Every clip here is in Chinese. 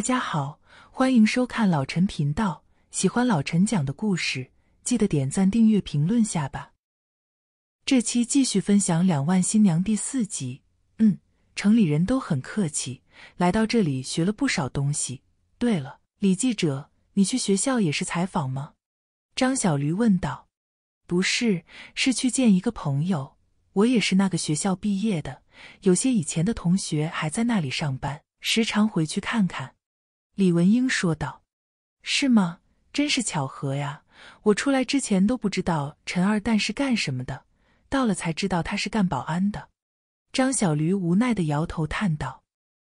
大家好，欢迎收看老陈频道。喜欢老陈讲的故事，记得点赞、订阅、评论下吧。这期继续分享《两万新娘》第四集。嗯，城里人都很客气，来到这里学了不少东西。对了，李记者，你去学校也是采访吗？张小驴问道。不是，是去见一个朋友。我也是那个学校毕业的，有些以前的同学还在那里上班，时常回去看看。李文英说道：“是吗？真是巧合呀！我出来之前都不知道陈二蛋是干什么的，到了才知道他是干保安的。”张小驴无奈的摇头叹道：“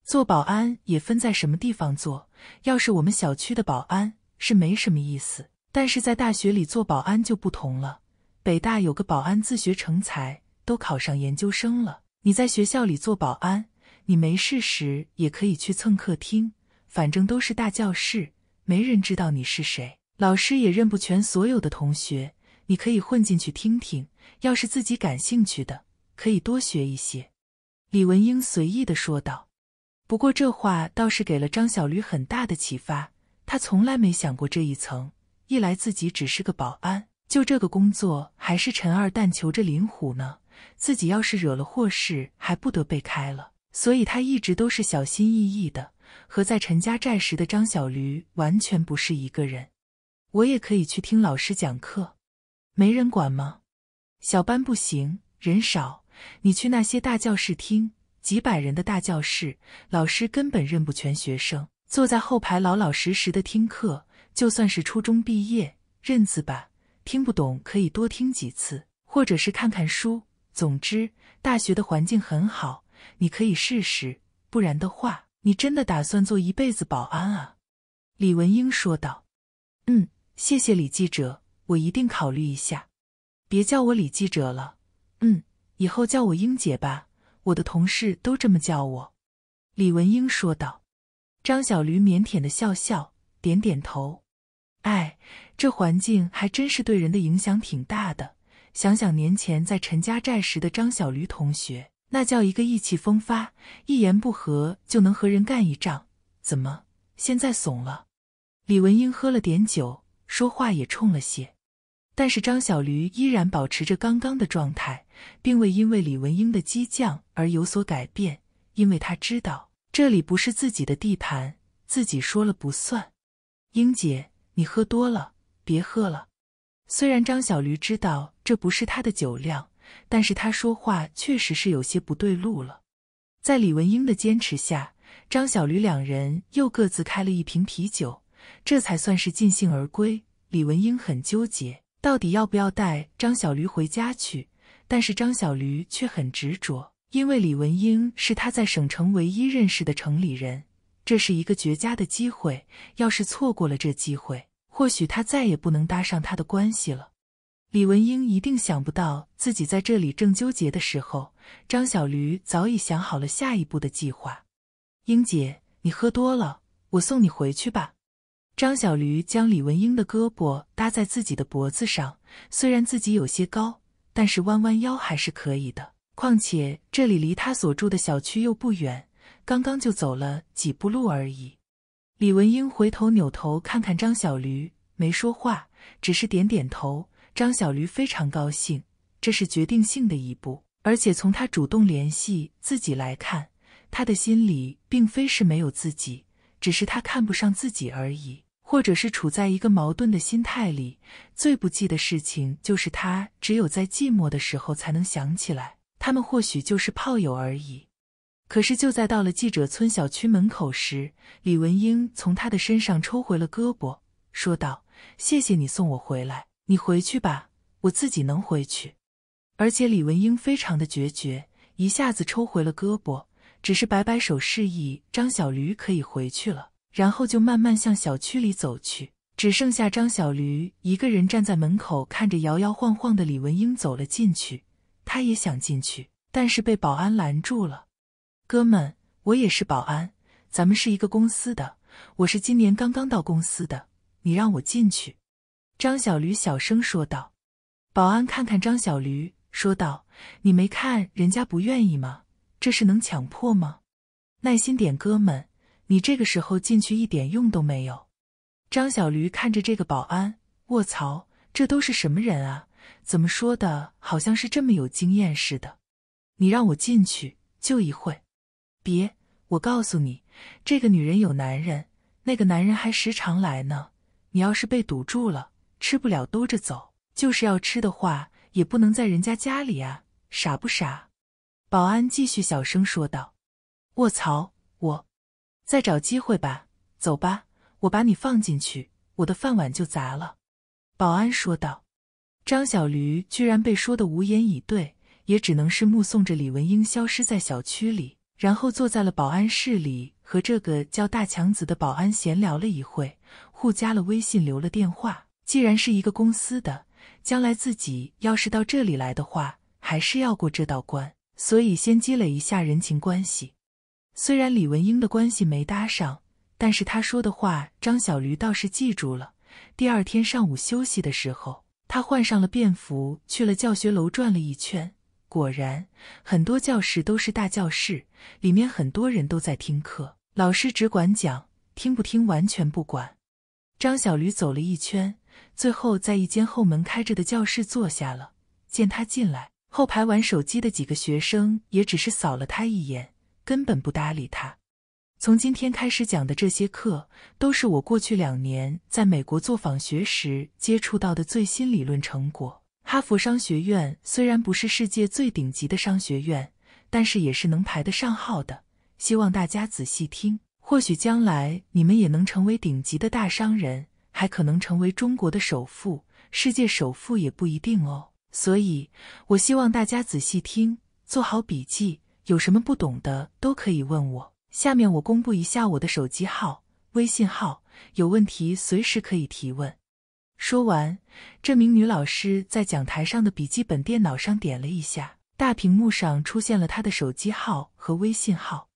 做保安也分在什么地方做，要是我们小区的保安是没什么意思，但是在大学里做保安就不同了。北大有个保安自学成才，都考上研究生了。你在学校里做保安，你没事时也可以去蹭客厅，反正都是大教室，没人知道你是谁，老师也认不全所有的同学。你可以混进去听听，要是自己感兴趣的，可以多学一些。”李文英随意的说道。不过这话倒是给了张小驴很大的启发。他从来没想过这一层。一来自己只是个保安，就这个工作还是陈二蛋求着林虎呢。自己要是惹了祸事，还不得被开了？所以他一直都是小心翼翼的。和在陈家寨时的张小驴完全不是一个人。我也可以去听老师讲课，没人管吗？小班不行，人少。你去那些大教室听，几百人的大教室，老师根本认不全学生。坐在后排，老老实实的听课，就算是初中毕业，认字吧。听不懂可以多听几次，或者是看看书。总之，大学的环境很好，你可以试试。不然的话。你真的打算做一辈子保安啊？”李文英说道。“嗯，谢谢李记者，我一定考虑一下。别叫我李记者了，嗯，以后叫我英姐吧，我的同事都这么叫我。”李文英说道。张小驴腼腆的笑笑，点点头。哎，这环境还真是对人的影响挺大的。想想年前在陈家寨时的张小驴同学。那叫一个意气风发，一言不合就能和人干一仗。怎么现在怂了？李文英喝了点酒，说话也冲了些。但是张小驴依然保持着刚刚的状态，并未因为李文英的激将而有所改变。因为他知道这里不是自己的地盘，自己说了不算。英姐，你喝多了，别喝了。虽然张小驴知道这不是他的酒量。但是他说话确实是有些不对路了。在李文英的坚持下，张小驴两人又各自开了一瓶啤酒，这才算是尽兴而归。李文英很纠结，到底要不要带张小驴回家去？但是张小驴却很执着，因为李文英是他在省城唯一认识的城里人，这是一个绝佳的机会。要是错过了这机会，或许他再也不能搭上他的关系了。李文英一定想不到，自己在这里正纠结的时候，张小驴早已想好了下一步的计划。英姐，你喝多了，我送你回去吧。张小驴将李文英的胳膊搭在自己的脖子上，虽然自己有些高，但是弯弯腰还是可以的。况且这里离他所住的小区又不远，刚刚就走了几步路而已。李文英回头扭头看看张小驴，没说话，只是点点头。张小驴非常高兴，这是决定性的一步。而且从他主动联系自己来看，他的心里并非是没有自己，只是他看不上自己而已，或者是处在一个矛盾的心态里。最不济的事情就是，他只有在寂寞的时候才能想起来，他们或许就是炮友而已。可是就在到了记者村小区门口时，李文英从他的身上抽回了胳膊，说道：“谢谢你送我回来。”你回去吧，我自己能回去。而且李文英非常的决绝，一下子抽回了胳膊，只是摆摆手示意张小驴可以回去了，然后就慢慢向小区里走去。只剩下张小驴一个人站在门口，看着摇摇晃晃的李文英走了进去。他也想进去，但是被保安拦住了。哥们，我也是保安，咱们是一个公司的，我是今年刚刚到公司的，你让我进去。张小驴小声说道：“保安，看看张小驴说道，你没看人家不愿意吗？这是能强迫吗？耐心点，哥们，你这个时候进去一点用都没有。”张小驴看着这个保安，卧槽，这都是什么人啊？怎么说的好像是这么有经验似的？你让我进去就一会，别，我告诉你，这个女人有男人，那个男人还时常来呢。你要是被堵住了。吃不了兜着走，就是要吃的话，也不能在人家家里啊！傻不傻？保安继续小声说道：“卧槽，我再找机会吧，走吧，我把你放进去，我的饭碗就砸了。”保安说道。张小驴居然被说的无言以对，也只能是目送着李文英消失在小区里，然后坐在了保安室里，和这个叫大强子的保安闲聊了一会，互加了微信，留了电话。既然是一个公司的，将来自己要是到这里来的话，还是要过这道关，所以先积累一下人情关系。虽然李文英的关系没搭上，但是他说的话，张小驴倒是记住了。第二天上午休息的时候，他换上了便服，去了教学楼转了一圈。果然，很多教室都是大教室，里面很多人都在听课，老师只管讲，听不听完全不管。张小驴走了一圈。最后，在一间后门开着的教室坐下了。见他进来，后排玩手机的几个学生也只是扫了他一眼，根本不搭理他。从今天开始讲的这些课，都是我过去两年在美国做访学时接触到的最新理论成果。哈佛商学院虽然不是世界最顶级的商学院，但是也是能排得上号的。希望大家仔细听，或许将来你们也能成为顶级的大商人。还可能成为中国的首富，世界首富也不一定哦。所以，我希望大家仔细听，做好笔记，有什么不懂的都可以问我。下面我公布一下我的手机号、微信号，有问题随时可以提问。说完，这名女老师在讲台上的笔记本电脑上点了一下，大屏幕上出现了她的手机号和微信号，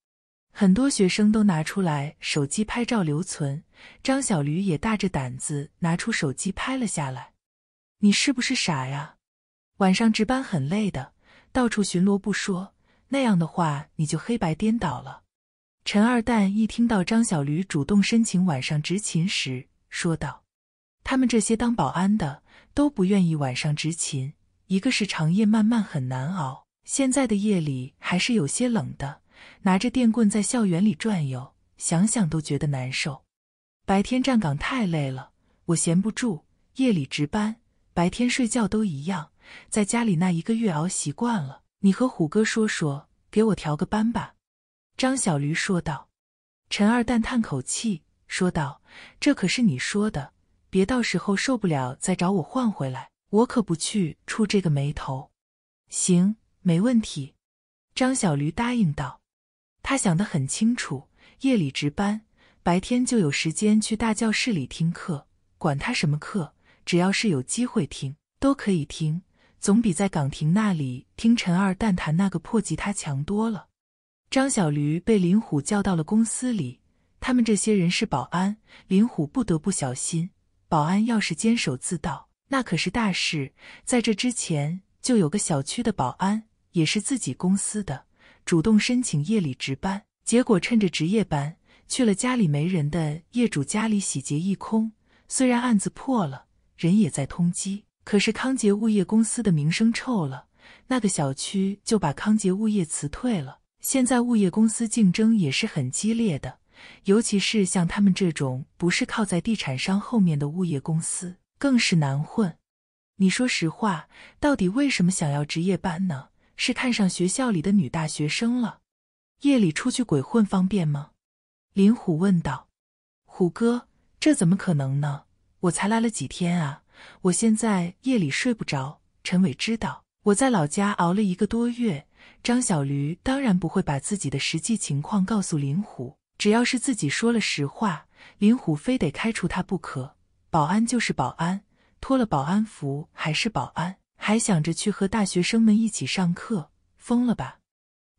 很多学生都拿出来手机拍照留存。张小驴也大着胆子拿出手机拍了下来。“你是不是傻呀？晚上值班很累的，到处巡逻不说，那样的话你就黑白颠倒了。”陈二蛋一听到张小驴主动申请晚上执勤时说道：“他们这些当保安的都不愿意晚上执勤，一个是长夜漫漫很难熬，现在的夜里还是有些冷的，拿着电棍在校园里转悠，想想都觉得难受。”白天站岗太累了，我闲不住，夜里值班，白天睡觉都一样，在家里那一个月熬习惯了。你和虎哥说说，给我调个班吧。”张小驴说道。陈二蛋叹口气说道：“这可是你说的，别到时候受不了再找我换回来，我可不去触这个霉头。”“行，没问题。”张小驴答应道。他想得很清楚，夜里值班。白天就有时间去大教室里听课，管他什么课，只要是有机会听，都可以听，总比在岗亭那里听陈二蛋弹那个破吉他强多了。张小驴被林虎叫到了公司里，他们这些人是保安，林虎不得不小心。保安要是监守自盗，那可是大事。在这之前，就有个小区的保安，也是自己公司的，主动申请夜里值班，结果趁着值夜班。去了家里没人的业主家里洗劫一空，虽然案子破了，人也在通缉，可是康杰物业公司的名声臭了，那个小区就把康杰物业辞退了。现在物业公司竞争也是很激烈的，尤其是像他们这种不是靠在地产商后面的物业公司更是难混。你说实话，到底为什么想要值夜班呢？是看上学校里的女大学生了？夜里出去鬼混方便吗？林虎问道：“虎哥，这怎么可能呢？我才来了几天啊！我现在夜里睡不着。”陈伟知道我在老家熬了一个多月，张小驴当然不会把自己的实际情况告诉林虎。只要是自己说了实话，林虎非得开除他不可。保安就是保安，脱了保安服还是保安，还想着去和大学生们一起上课，疯了吧？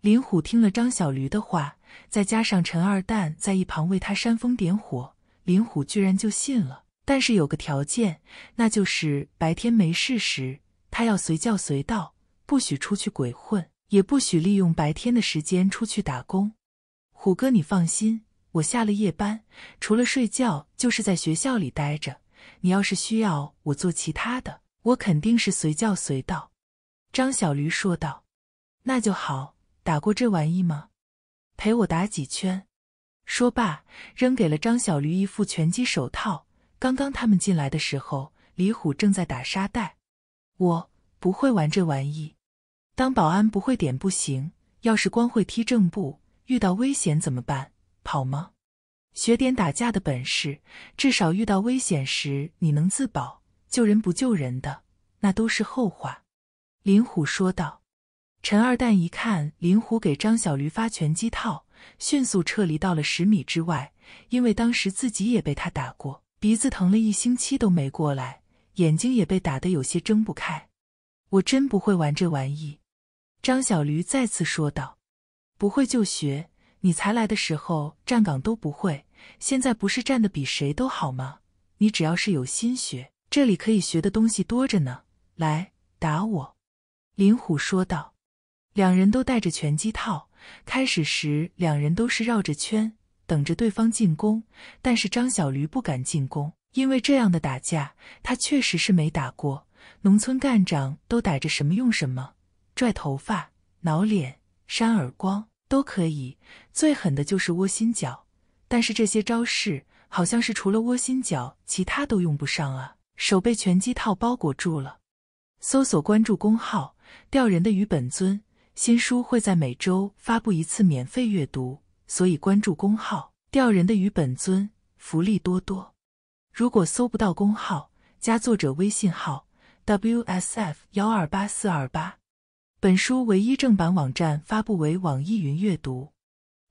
林虎听了张小驴的话。再加上陈二蛋在一旁为他煽风点火，林虎居然就信了。但是有个条件，那就是白天没事时，他要随叫随到，不许出去鬼混，也不许利用白天的时间出去打工。虎哥，你放心，我下了夜班，除了睡觉就是在学校里待着。你要是需要我做其他的，我肯定是随叫随到。”张小驴说道，“那就好。打过这玩意吗？”陪我打几圈。说罢，扔给了张小驴一副拳击手套。刚刚他们进来的时候，李虎正在打沙袋。我不会玩这玩意。当保安不会点不行，要是光会踢正步，遇到危险怎么办？跑吗？学点打架的本事，至少遇到危险时你能自保。救人不救人的，那都是后话。林虎说道。陈二蛋一看林虎给张小驴发拳击套，迅速撤离到了十米之外，因为当时自己也被他打过，鼻子疼了一星期都没过来，眼睛也被打得有些睁不开。我真不会玩这玩意，张小驴再次说道。不会就学，你才来的时候站岗都不会，现在不是站的比谁都好吗？你只要是有心学，这里可以学的东西多着呢。来，打我，林虎说道。两人都带着拳击套，开始时两人都是绕着圈等着对方进攻，但是张小驴不敢进攻，因为这样的打架他确实是没打过。农村干仗都逮着什么用什么，拽头发、挠脸、扇耳光都可以，最狠的就是窝心脚。但是这些招式好像是除了窝心脚，其他都用不上啊。手被拳击套包裹住了。搜索关注公号“钓人的鱼本尊”。新书会在每周发布一次免费阅读，所以关注公号“钓人的鱼本尊”，福利多多。如果搜不到公号，加作者微信号：wsf 幺二八四二八。本书唯一正版网站发布为网易云阅读。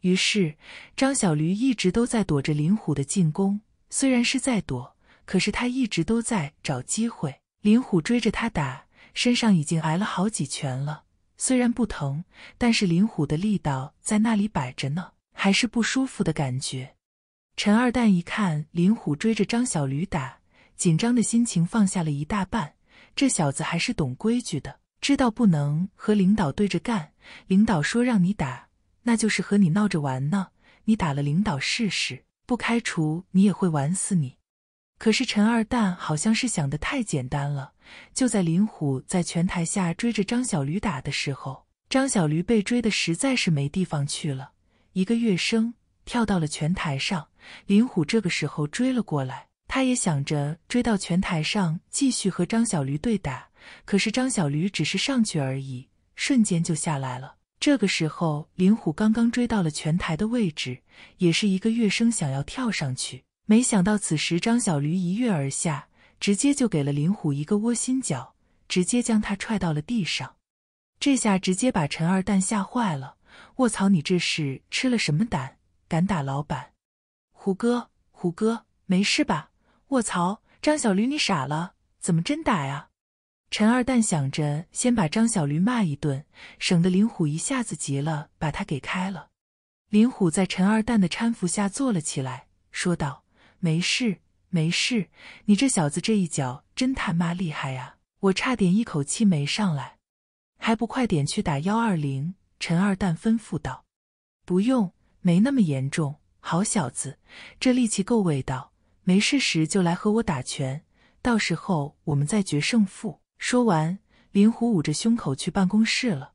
于是，张小驴一直都在躲着林虎的进攻。虽然是在躲，可是他一直都在找机会。林虎追着他打，身上已经挨了好几拳了。虽然不疼，但是林虎的力道在那里摆着呢，还是不舒服的感觉。陈二蛋一看林虎追着张小驴打，紧张的心情放下了一大半。这小子还是懂规矩的，知道不能和领导对着干。领导说让你打，那就是和你闹着玩呢。你打了领导试试，不开除你也会玩死你。可是陈二蛋好像是想的太简单了。就在林虎在拳台下追着张小驴打的时候，张小驴被追的实在是没地方去了，一个跃升跳到了拳台上。林虎这个时候追了过来，他也想着追到拳台上继续和张小驴对打。可是张小驴只是上去而已，瞬间就下来了。这个时候，林虎刚刚追到了拳台的位置，也是一个跃升想要跳上去。没想到，此时张小驴一跃而下，直接就给了林虎一个窝心脚，直接将他踹到了地上。这下直接把陈二蛋吓坏了：“卧槽，你这是吃了什么胆，敢打老板？”“虎哥，虎哥，没事吧？”“卧槽，张小驴你傻了？怎么真打呀？陈二蛋想着先把张小驴骂一顿，省得林虎一下子急了把他给开了。林虎在陈二蛋的搀扶下坐了起来，说道。没事，没事，你这小子这一脚真他妈厉害啊！我差点一口气没上来，还不快点去打幺二零？陈二蛋吩咐道：“不用，没那么严重。好小子，这力气够味道。没事时就来和我打拳，到时候我们再决胜负。”说完，林虎捂着胸口去办公室了。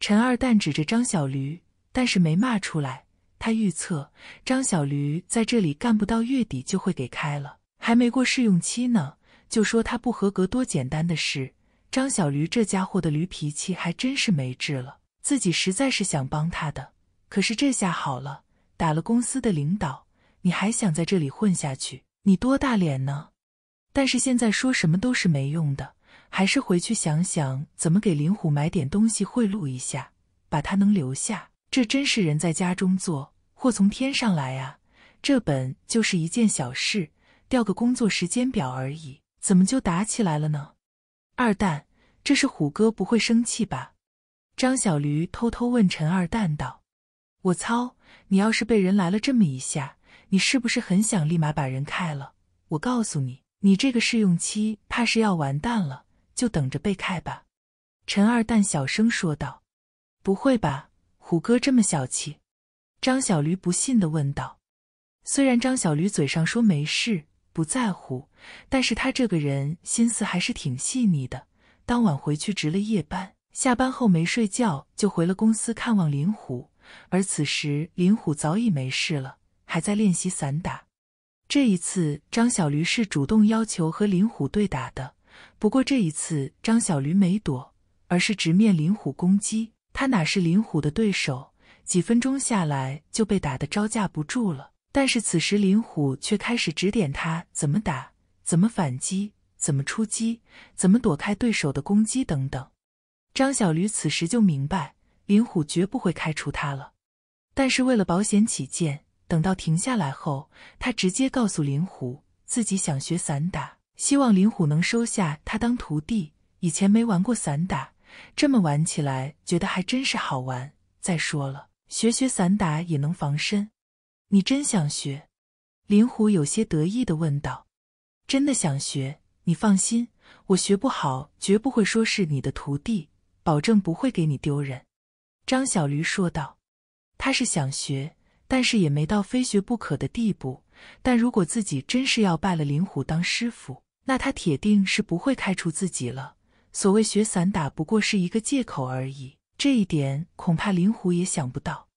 陈二蛋指着张小驴，但是没骂出来。他预测张小驴在这里干不到月底就会给开了，还没过试用期呢，就说他不合格，多简单的事。张小驴这家伙的驴脾气还真是没治了，自己实在是想帮他的，可是这下好了，打了公司的领导，你还想在这里混下去？你多大脸呢？但是现在说什么都是没用的，还是回去想想怎么给林虎买点东西贿赂一下，把他能留下。这真是人在家中坐，祸从天上来啊！这本就是一件小事，调个工作时间表而已，怎么就打起来了呢？二蛋，这是虎哥不会生气吧？张小驴偷偷问陈二蛋道：“我操，你要是被人来了这么一下，你是不是很想立马把人开了？我告诉你，你这个试用期怕是要完蛋了，就等着被开吧。”陈二蛋小声说道：“不会吧？”虎哥这么小气？张小驴不信的问道。虽然张小驴嘴上说没事，不在乎，但是他这个人心思还是挺细腻的。当晚回去值了夜班，下班后没睡觉，就回了公司看望林虎。而此时林虎早已没事了，还在练习散打。这一次张小驴是主动要求和林虎对打的，不过这一次张小驴没躲，而是直面林虎攻击。他哪是林虎的对手？几分钟下来就被打得招架不住了。但是此时林虎却开始指点他怎么打、怎么反击、怎么出击、怎么躲开对手的攻击等等。张小驴此时就明白，林虎绝不会开除他了。但是为了保险起见，等到停下来后，他直接告诉林虎，自己想学散打，希望林虎能收下他当徒弟。以前没玩过散打。这么玩起来，觉得还真是好玩。再说了，学学散打也能防身。你真想学？林虎有些得意地问道。真的想学？你放心，我学不好，绝不会说是你的徒弟，保证不会给你丢人。张小驴说道。他是想学，但是也没到非学不可的地步。但如果自己真是要拜了林虎当师傅，那他铁定是不会开除自己了。所谓学散打不过是一个借口而已，这一点恐怕林虎也想不到。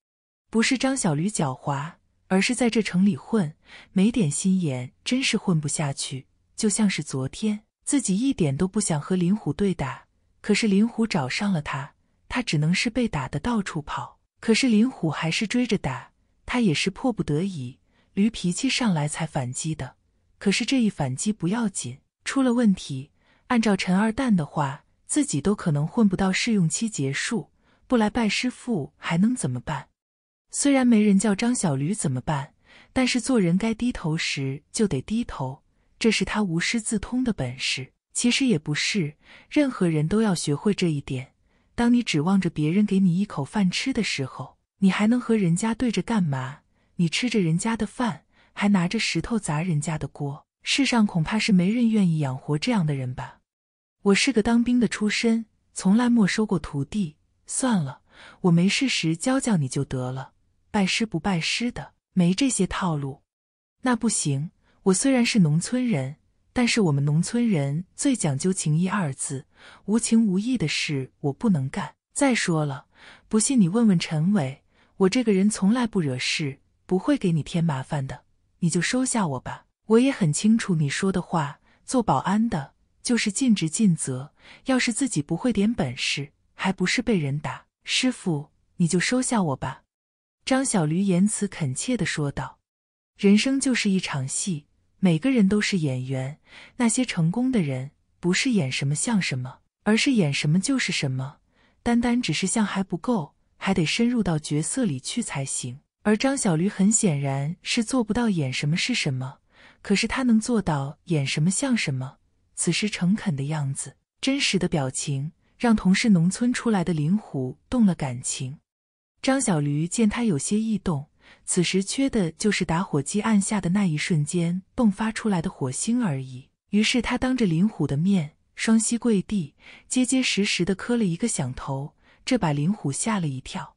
不是张小驴狡猾，而是在这城里混没点心眼，真是混不下去。就像是昨天，自己一点都不想和林虎对打，可是林虎找上了他，他只能是被打的到处跑。可是林虎还是追着打，他也是迫不得已，驴脾气上来才反击的。可是这一反击不要紧，出了问题。按照陈二蛋的话，自己都可能混不到试用期结束，不来拜师傅还能怎么办？虽然没人叫张小驴怎么办，但是做人该低头时就得低头，这是他无师自通的本事。其实也不是，任何人都要学会这一点。当你指望着别人给你一口饭吃的时候，你还能和人家对着干嘛？你吃着人家的饭，还拿着石头砸人家的锅，世上恐怕是没人愿意养活这样的人吧。我是个当兵的出身，从来没收过徒弟。算了，我没事时教教你就得了。拜师不拜师的，没这些套路。那不行，我虽然是农村人，但是我们农村人最讲究情义二字，无情无义的事我不能干。再说了，不信你问问陈伟，我这个人从来不惹事，不会给你添麻烦的。你就收下我吧，我也很清楚你说的话，做保安的。就是尽职尽责。要是自己不会点本事，还不是被人打？师傅，你就收下我吧。”张小驴言辞恳切的说道。“人生就是一场戏，每个人都是演员。那些成功的人，不是演什么像什么，而是演什么就是什么。单单只是像还不够，还得深入到角色里去才行。而张小驴很显然是做不到演什么是什么，可是他能做到演什么像什么。”此时诚恳的样子，真实的表情，让同是农村出来的林虎动了感情。张小驴见他有些异动，此时缺的就是打火机按下的那一瞬间迸发出来的火星而已。于是他当着林虎的面，双膝跪地，结结实实的磕了一个响头。这把林虎吓了一跳。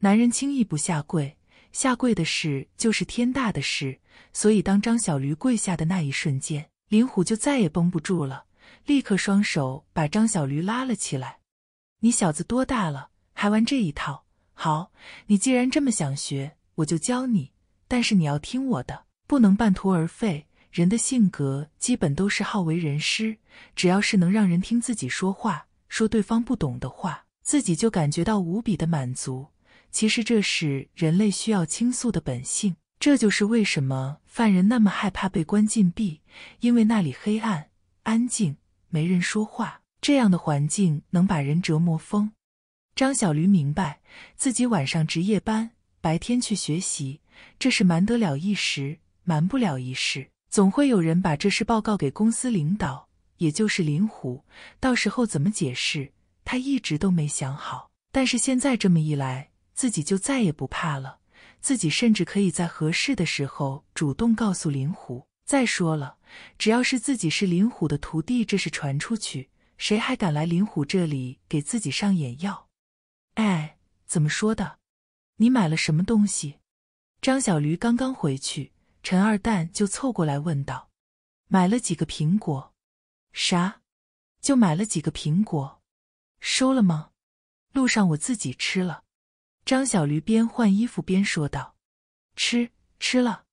男人轻易不下跪，下跪的事就是天大的事。所以当张小驴跪下的那一瞬间。林虎就再也绷不住了，立刻双手把张小驴拉了起来。“你小子多大了，还玩这一套？好，你既然这么想学，我就教你。但是你要听我的，不能半途而废。人的性格基本都是好为人师，只要是能让人听自己说话，说对方不懂的话，自己就感觉到无比的满足。其实这是人类需要倾诉的本性。”这就是为什么犯人那么害怕被关禁闭，因为那里黑暗、安静，没人说话，这样的环境能把人折磨疯。张小驴明白，自己晚上值夜班，白天去学习，这是瞒得了一时，瞒不了一世，总会有人把这事报告给公司领导，也就是林虎。到时候怎么解释，他一直都没想好。但是现在这么一来，自己就再也不怕了。自己甚至可以在合适的时候主动告诉林虎。再说了，只要是自己是林虎的徒弟，这事传出去，谁还敢来林虎这里给自己上眼药？哎，怎么说的？你买了什么东西？张小驴刚刚回去，陈二蛋就凑过来问道：“买了几个苹果？啥？就买了几个苹果，收了吗？路上我自己吃了。”张小驴边换衣服边说道：“吃吃了，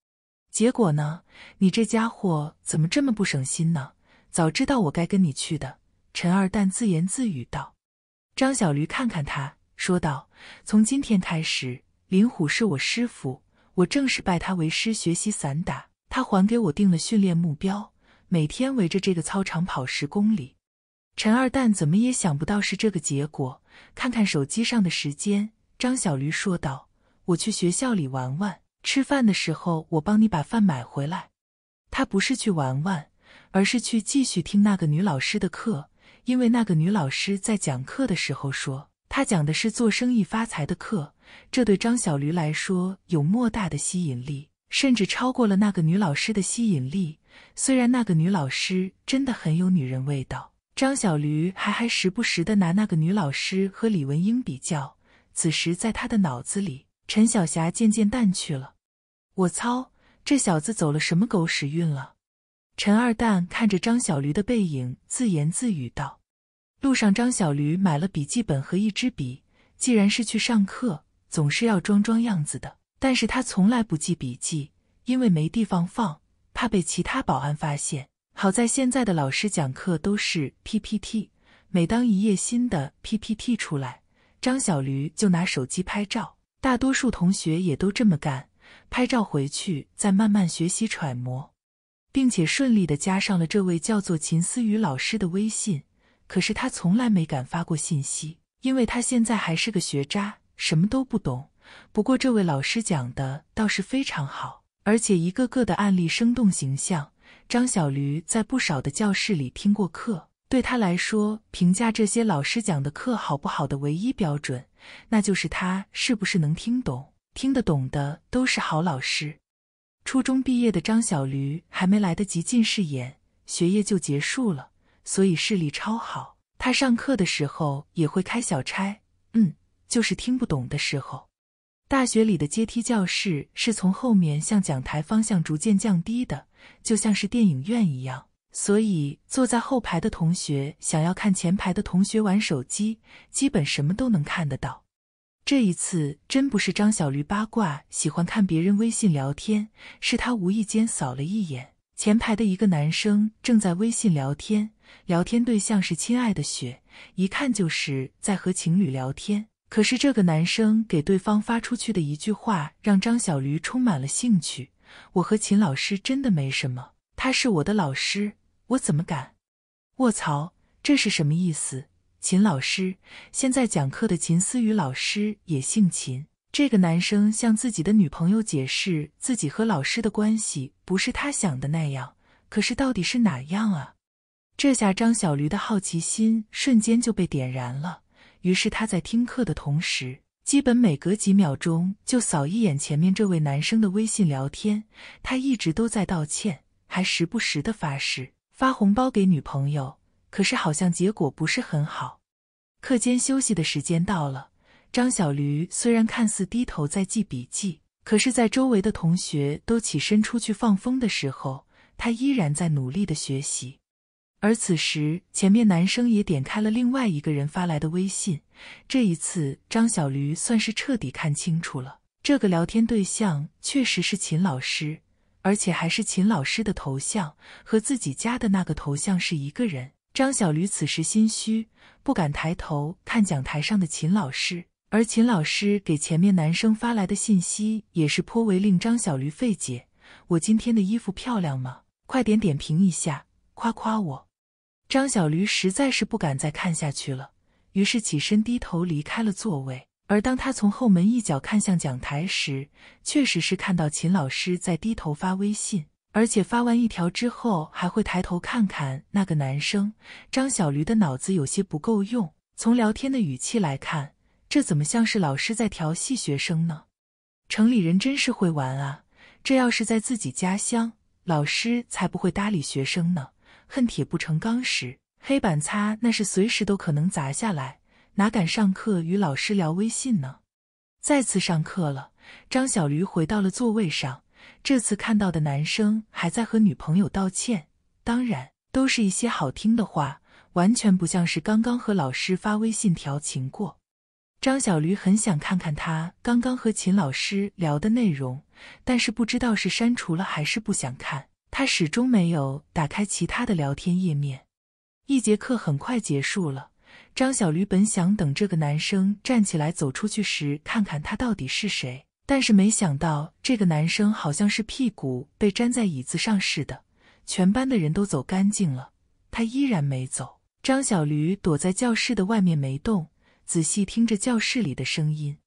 结果呢？你这家伙怎么这么不省心呢？早知道我该跟你去的。”陈二蛋自言自语道。张小驴看看他，说道：“从今天开始，林虎是我师傅，我正式拜他为师，学习散打。他还给我定了训练目标，每天围着这个操场跑十公里。”陈二蛋怎么也想不到是这个结果。看看手机上的时间。张小驴说道：“我去学校里玩玩，吃饭的时候我帮你把饭买回来。”他不是去玩玩，而是去继续听那个女老师的课，因为那个女老师在讲课的时候说，她讲的是做生意发财的课，这对张小驴来说有莫大的吸引力，甚至超过了那个女老师的吸引力。虽然那个女老师真的很有女人味道，张小驴还还时不时的拿那个女老师和李文英比较。此时，在他的脑子里，陈晓霞渐渐淡去了。我操，这小子走了什么狗屎运了？陈二蛋看着张小驴的背影，自言自语道：“路上，张小驴买了笔记本和一支笔。既然是去上课，总是要装装样子的。但是他从来不记笔记，因为没地方放，怕被其他保安发现。好在现在的老师讲课都是 PPT，每当一页新的 PPT 出来。”张小驴就拿手机拍照，大多数同学也都这么干，拍照回去再慢慢学习揣摩，并且顺利的加上了这位叫做秦思雨老师的微信。可是他从来没敢发过信息，因为他现在还是个学渣，什么都不懂。不过这位老师讲的倒是非常好，而且一个个的案例生动形象。张小驴在不少的教室里听过课。对他来说，评价这些老师讲的课好不好的唯一标准，那就是他是不是能听懂。听得懂的都是好老师。初中毕业的张小驴还没来得及近视眼，学业就结束了，所以视力超好。他上课的时候也会开小差，嗯，就是听不懂的时候。大学里的阶梯教室是从后面向讲台方向逐渐降低的，就像是电影院一样。所以坐在后排的同学想要看前排的同学玩手机，基本什么都能看得到。这一次真不是张小驴八卦，喜欢看别人微信聊天，是他无意间扫了一眼前排的一个男生正在微信聊天，聊天对象是“亲爱的雪”，一看就是在和情侣聊天。可是这个男生给对方发出去的一句话，让张小驴充满了兴趣：“我和秦老师真的没什么，他是我的老师。”我怎么敢？卧槽，这是什么意思？秦老师现在讲课的秦思雨老师也姓秦。这个男生向自己的女朋友解释自己和老师的关系不是他想的那样，可是到底是哪样啊？这下张小驴的好奇心瞬间就被点燃了。于是他在听课的同时，基本每隔几秒钟就扫一眼前面这位男生的微信聊天。他一直都在道歉，还时不时的发誓。发红包给女朋友，可是好像结果不是很好。课间休息的时间到了，张小驴虽然看似低头在记笔记，可是，在周围的同学都起身出去放风的时候，他依然在努力的学习。而此时，前面男生也点开了另外一个人发来的微信。这一次，张小驴算是彻底看清楚了，这个聊天对象确实是秦老师。而且还是秦老师的头像，和自己加的那个头像是一个人。张小驴此时心虚，不敢抬头看讲台上的秦老师。而秦老师给前面男生发来的信息也是颇为令张小驴费解：“我今天的衣服漂亮吗？快点点评一下，夸夸我。”张小驴实在是不敢再看下去了，于是起身低头离开了座位。而当他从后门一脚看向讲台时，确实是看到秦老师在低头发微信，而且发完一条之后还会抬头看看那个男生。张小驴的脑子有些不够用，从聊天的语气来看，这怎么像是老师在调戏学生呢？城里人真是会玩啊！这要是在自己家乡，老师才不会搭理学生呢。恨铁不成钢时，黑板擦那是随时都可能砸下来。哪敢上课与老师聊微信呢？再次上课了，张小驴回到了座位上。这次看到的男生还在和女朋友道歉，当然都是一些好听的话，完全不像是刚刚和老师发微信调情过。张小驴很想看看他刚刚和秦老师聊的内容，但是不知道是删除了还是不想看，他始终没有打开其他的聊天页面。一节课很快结束了。张小驴本想等这个男生站起来走出去时，看看他到底是谁，但是没想到这个男生好像是屁股被粘在椅子上似的，全班的人都走干净了，他依然没走。张小驴躲在教室的外面没动，仔细听着教室里的声音。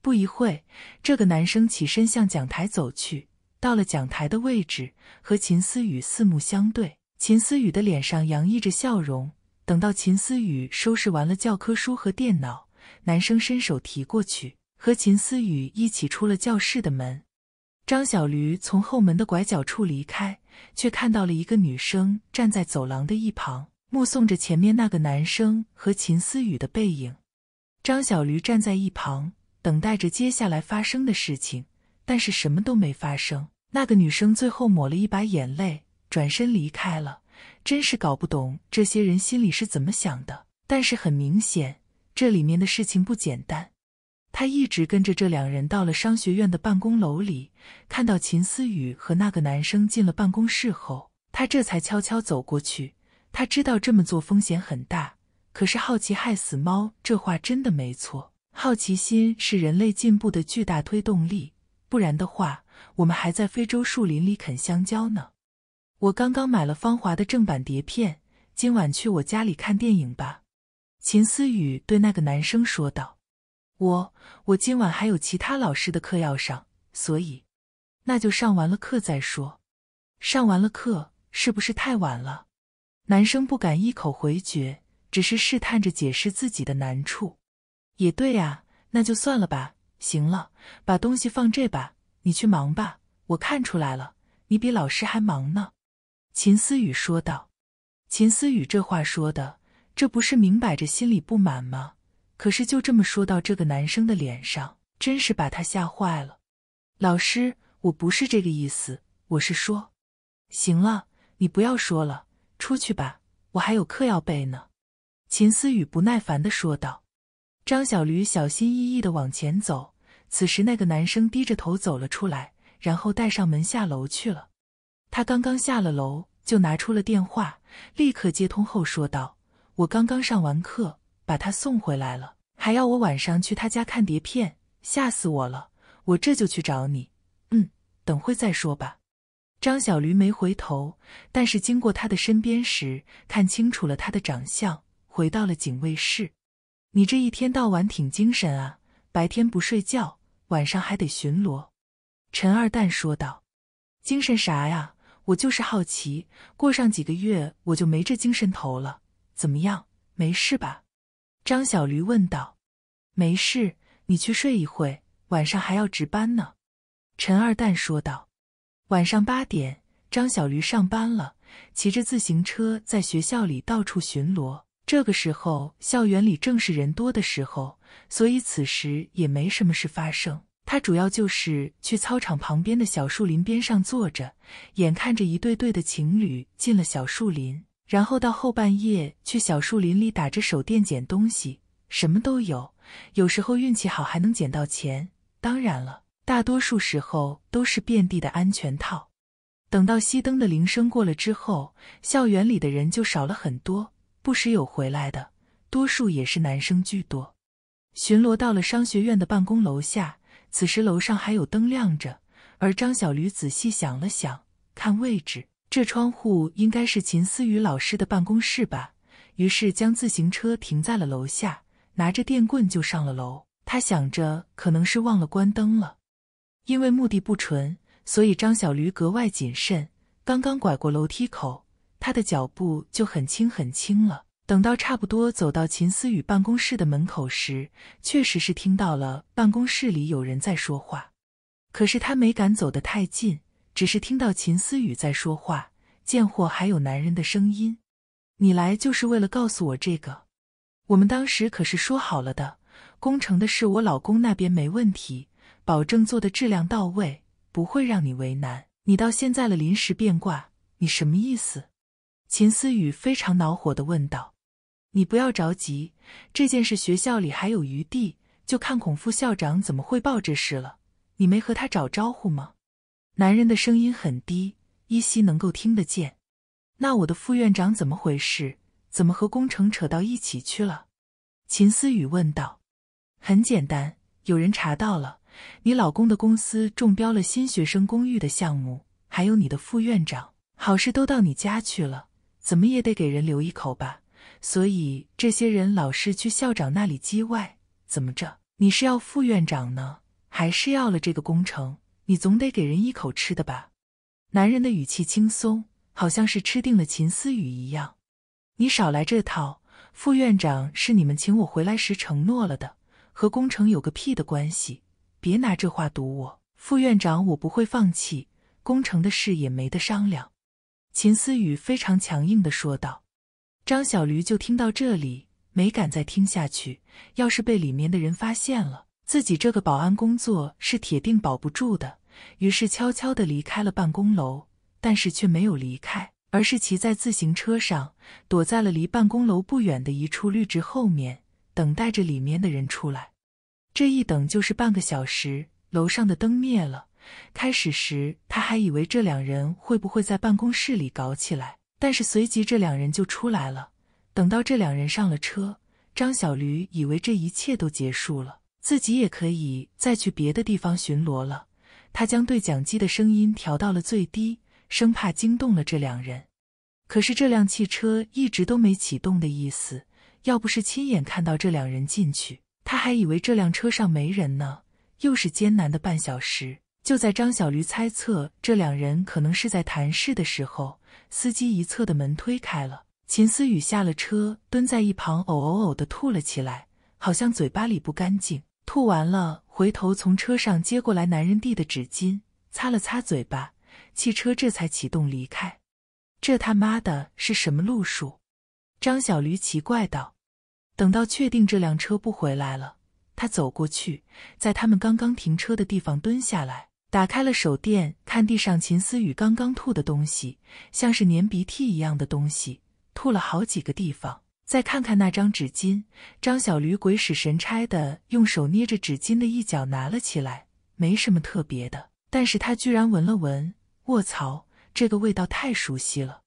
不一会这个男生起身向讲台走去，到了讲台的位置，和秦思雨四目相对，秦思雨的脸上洋溢着笑容。等到秦思雨收拾完了教科书和电脑，男生伸手提过去，和秦思雨一起出了教室的门。张小驴从后门的拐角处离开，却看到了一个女生站在走廊的一旁，目送着前面那个男生和秦思雨的背影。张小驴站在一旁，等待着接下来发生的事情，但是什么都没发生。那个女生最后抹了一把眼泪，转身离开了。真是搞不懂这些人心里是怎么想的，但是很明显，这里面的事情不简单。他一直跟着这两人到了商学院的办公楼里，看到秦思雨和那个男生进了办公室后，他这才悄悄走过去。他知道这么做风险很大，可是“好奇害死猫”这话真的没错。好奇心是人类进步的巨大推动力，不然的话，我们还在非洲树林里啃香蕉呢。我刚刚买了《芳华》的正版碟片，今晚去我家里看电影吧。”秦思雨对那个男生说道。“我……我今晚还有其他老师的课要上，所以……那就上完了课再说。上完了课是不是太晚了？”男生不敢一口回绝，只是试探着解释自己的难处。“也对啊，那就算了吧。行了，把东西放这吧，你去忙吧。我看出来了，你比老师还忙呢。”秦思雨说道：“秦思雨，这话说的，这不是明摆着心里不满吗？可是就这么说到这个男生的脸上，真是把他吓坏了。”“老师，我不是这个意思，我是说……行了，你不要说了，出去吧，我还有课要背呢。”秦思雨不耐烦的说道。张小驴小心翼翼的往前走，此时那个男生低着头走了出来，然后带上门下楼去了。他刚刚下了楼，就拿出了电话，立刻接通后说道：“我刚刚上完课，把他送回来了，还要我晚上去他家看碟片，吓死我了！我这就去找你。”“嗯，等会再说吧。”张小驴没回头，但是经过他的身边时，看清楚了他的长相。回到了警卫室，“你这一天到晚挺精神啊，白天不睡觉，晚上还得巡逻。”陈二蛋说道：“精神啥呀？”我就是好奇，过上几个月我就没这精神头了。怎么样，没事吧？张小驴问道。没事，你去睡一会，晚上还要值班呢。陈二蛋说道。晚上八点，张小驴上班了，骑着自行车在学校里到处巡逻。这个时候，校园里正是人多的时候，所以此时也没什么事发生。他主要就是去操场旁边的小树林边上坐着，眼看着一对对的情侣进了小树林，然后到后半夜去小树林里打着手电捡东西，什么都有，有时候运气好还能捡到钱。当然了，大多数时候都是遍地的安全套。等到熄灯的铃声过了之后，校园里的人就少了很多，不时有回来的，多数也是男生居多。巡逻到了商学院的办公楼下。此时楼上还有灯亮着，而张小驴仔细想了想，看位置，这窗户应该是秦思雨老师的办公室吧。于是将自行车停在了楼下，拿着电棍就上了楼。他想着可能是忘了关灯了，因为目的不纯，所以张小驴格外谨慎。刚刚拐过楼梯口，他的脚步就很轻很轻了。等到差不多走到秦思雨办公室的门口时，确实是听到了办公室里有人在说话，可是他没敢走得太近，只是听到秦思雨在说话，贱货还有男人的声音。你来就是为了告诉我这个？我们当时可是说好了的，工程的事我老公那边没问题，保证做的质量到位，不会让你为难。你到现在了临时变卦，你什么意思？秦思雨非常恼火地问道。你不要着急，这件事学校里还有余地，就看孔副校长怎么汇报这事了。你没和他找招呼吗？男人的声音很低，依稀能够听得见。那我的副院长怎么回事？怎么和工程扯到一起去了？秦思雨问道。很简单，有人查到了你老公的公司中标了新学生公寓的项目，还有你的副院长，好事都到你家去了，怎么也得给人留一口吧。所以这些人老是去校长那里叽歪，怎么着？你是要副院长呢，还是要了这个工程？你总得给人一口吃的吧？男人的语气轻松，好像是吃定了秦思雨一样。你少来这套！副院长是你们请我回来时承诺了的，和工程有个屁的关系！别拿这话堵我，副院长我不会放弃，工程的事也没得商量。”秦思雨非常强硬地说道。张小驴就听到这里，没敢再听下去。要是被里面的人发现了，自己这个保安工作是铁定保不住的。于是悄悄地离开了办公楼，但是却没有离开，而是骑在自行车上，躲在了离办公楼不远的一处绿植后面，等待着里面的人出来。这一等就是半个小时，楼上的灯灭了。开始时他还以为这两人会不会在办公室里搞起来。但是随即，这两人就出来了。等到这两人上了车，张小驴以为这一切都结束了，自己也可以再去别的地方巡逻了。他将对讲机的声音调到了最低，生怕惊动了这两人。可是这辆汽车一直都没启动的意思。要不是亲眼看到这两人进去，他还以为这辆车上没人呢。又是艰难的半小时。就在张小驴猜测这两人可能是在谈事的时候。司机一侧的门推开了，秦思雨下了车，蹲在一旁，呕呕呕的吐了起来，好像嘴巴里不干净。吐完了，回头从车上接过来男人递的纸巾，擦了擦嘴巴。汽车这才启动离开。这他妈的是什么路数？张小驴奇怪道。等到确定这辆车不回来了，他走过去，在他们刚刚停车的地方蹲下来。打开了手电，看地上秦思雨刚刚吐的东西，像是粘鼻涕一样的东西，吐了好几个地方。再看看那张纸巾，张小驴鬼使神差的用手捏着纸巾的一角拿了起来，没什么特别的，但是他居然闻了闻，卧槽，这个味道太熟悉了！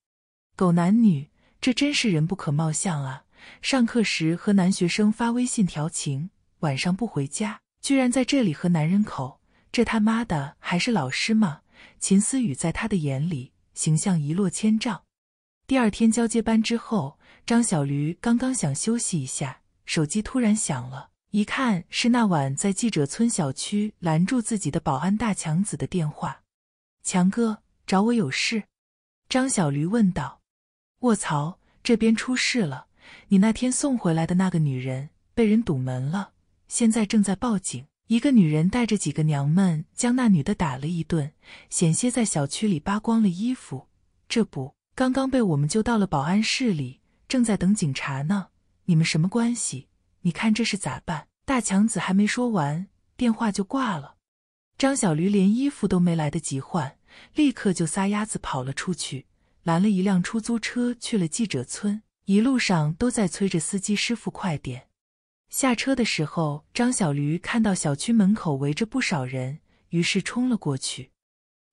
狗男女，这真是人不可貌相啊！上课时和男学生发微信调情，晚上不回家，居然在这里和男人口。这他妈的还是老师吗？秦思雨在他的眼里形象一落千丈。第二天交接班之后，张小驴刚刚想休息一下，手机突然响了，一看是那晚在记者村小区拦住自己的保安大强子的电话。“强哥，找我有事？”张小驴问道。“卧槽，这边出事了！你那天送回来的那个女人被人堵门了，现在正在报警。”一个女人带着几个娘们，将那女的打了一顿，险些在小区里扒光了衣服。这不，刚刚被我们救到了保安室里，正在等警察呢。你们什么关系？你看这事咋办？大强子还没说完，电话就挂了。张小驴连衣服都没来得及换，立刻就撒丫子跑了出去，拦了一辆出租车去了记者村，一路上都在催着司机师傅快点。下车的时候，张小驴看到小区门口围着不少人，于是冲了过去：“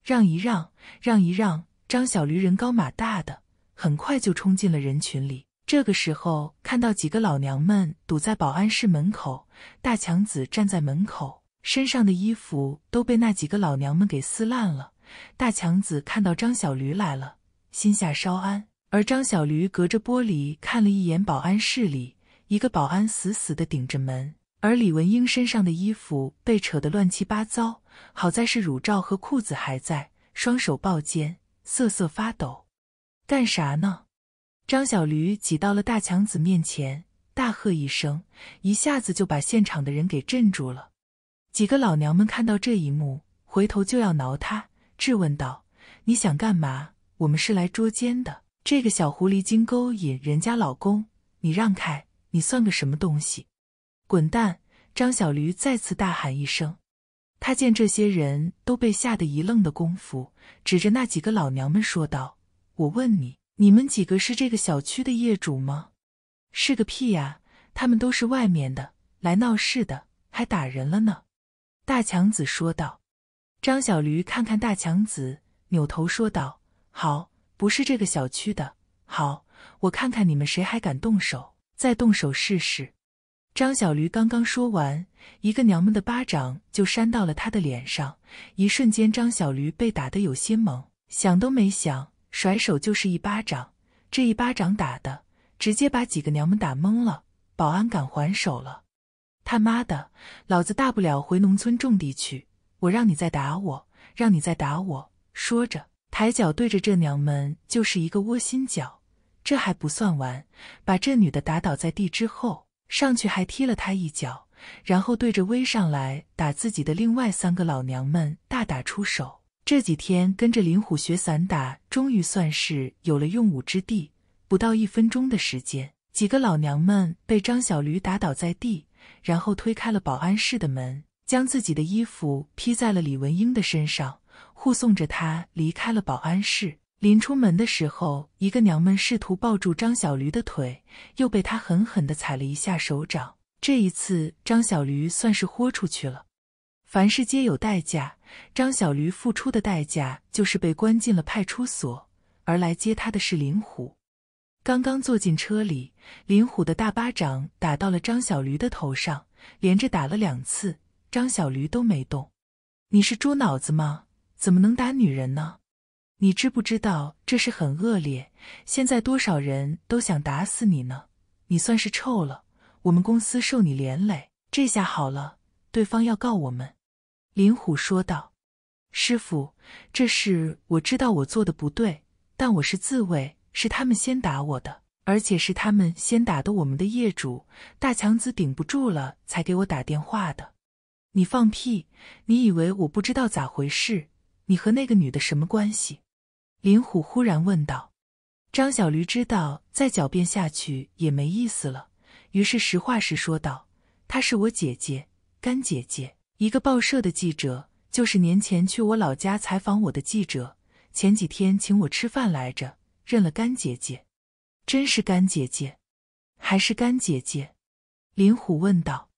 让一让，让一让！”张小驴人高马大的，很快就冲进了人群里。这个时候，看到几个老娘们堵在保安室门口，大强子站在门口，身上的衣服都被那几个老娘们给撕烂了。大强子看到张小驴来了，心下稍安。而张小驴隔着玻璃看了一眼保安室里。一个保安死死地顶着门，而李文英身上的衣服被扯得乱七八糟，好在是乳罩和裤子还在，双手抱肩，瑟瑟发抖。干啥呢？张小驴挤到了大强子面前，大喝一声，一下子就把现场的人给震住了。几个老娘们看到这一幕，回头就要挠他，质问道：“你想干嘛？我们是来捉奸的。这个小狐狸精勾引人家老公，你让开！”你算个什么东西？滚蛋！张小驴再次大喊一声。他见这些人都被吓得一愣的功夫，指着那几个老娘们说道：“我问你，你们几个是这个小区的业主吗？”“是个屁呀！他们都是外面的，来闹事的，还打人了呢。”大强子说道。张小驴看看大强子，扭头说道：“好，不是这个小区的。好，我看看你们谁还敢动手。”再动手试试！张小驴刚刚说完，一个娘们的巴掌就扇到了他的脸上。一瞬间，张小驴被打得有些懵，想都没想，甩手就是一巴掌。这一巴掌打的，直接把几个娘们打懵了。保安敢还手了？他妈的，老子大不了回农村种地去！我让你再打我，让你再打我！说着，抬脚对着这娘们就是一个窝心脚。这还不算完，把这女的打倒在地之后，上去还踢了她一脚，然后对着围上来打自己的另外三个老娘们大打出手。这几天跟着林虎学散打，终于算是有了用武之地。不到一分钟的时间，几个老娘们被张小驴打倒在地，然后推开了保安室的门，将自己的衣服披在了李文英的身上，护送着她离开了保安室。临出门的时候，一个娘们试图抱住张小驴的腿，又被他狠狠地踩了一下手掌。这一次，张小驴算是豁出去了。凡事皆有代价，张小驴付出的代价就是被关进了派出所。而来接他的是林虎。刚刚坐进车里，林虎的大巴掌打到了张小驴的头上，连着打了两次，张小驴都没动。你是猪脑子吗？怎么能打女人呢？你知不知道这事很恶劣？现在多少人都想打死你呢？你算是臭了，我们公司受你连累。这下好了，对方要告我们。”林虎说道，“师傅，这事我知道，我做的不对，但我是自卫，是他们先打我的，而且是他们先打的。我们的业主大强子顶不住了，才给我打电话的。你放屁！你以为我不知道咋回事？你和那个女的什么关系？”林虎忽然问道：“张小驴知道，再狡辩下去也没意思了，于是实话实说道：‘她是我姐姐，干姐姐，一个报社的记者，就是年前去我老家采访我的记者，前几天请我吃饭来着，认了干姐姐，真是干姐姐，还是干姐姐。’”林虎问道，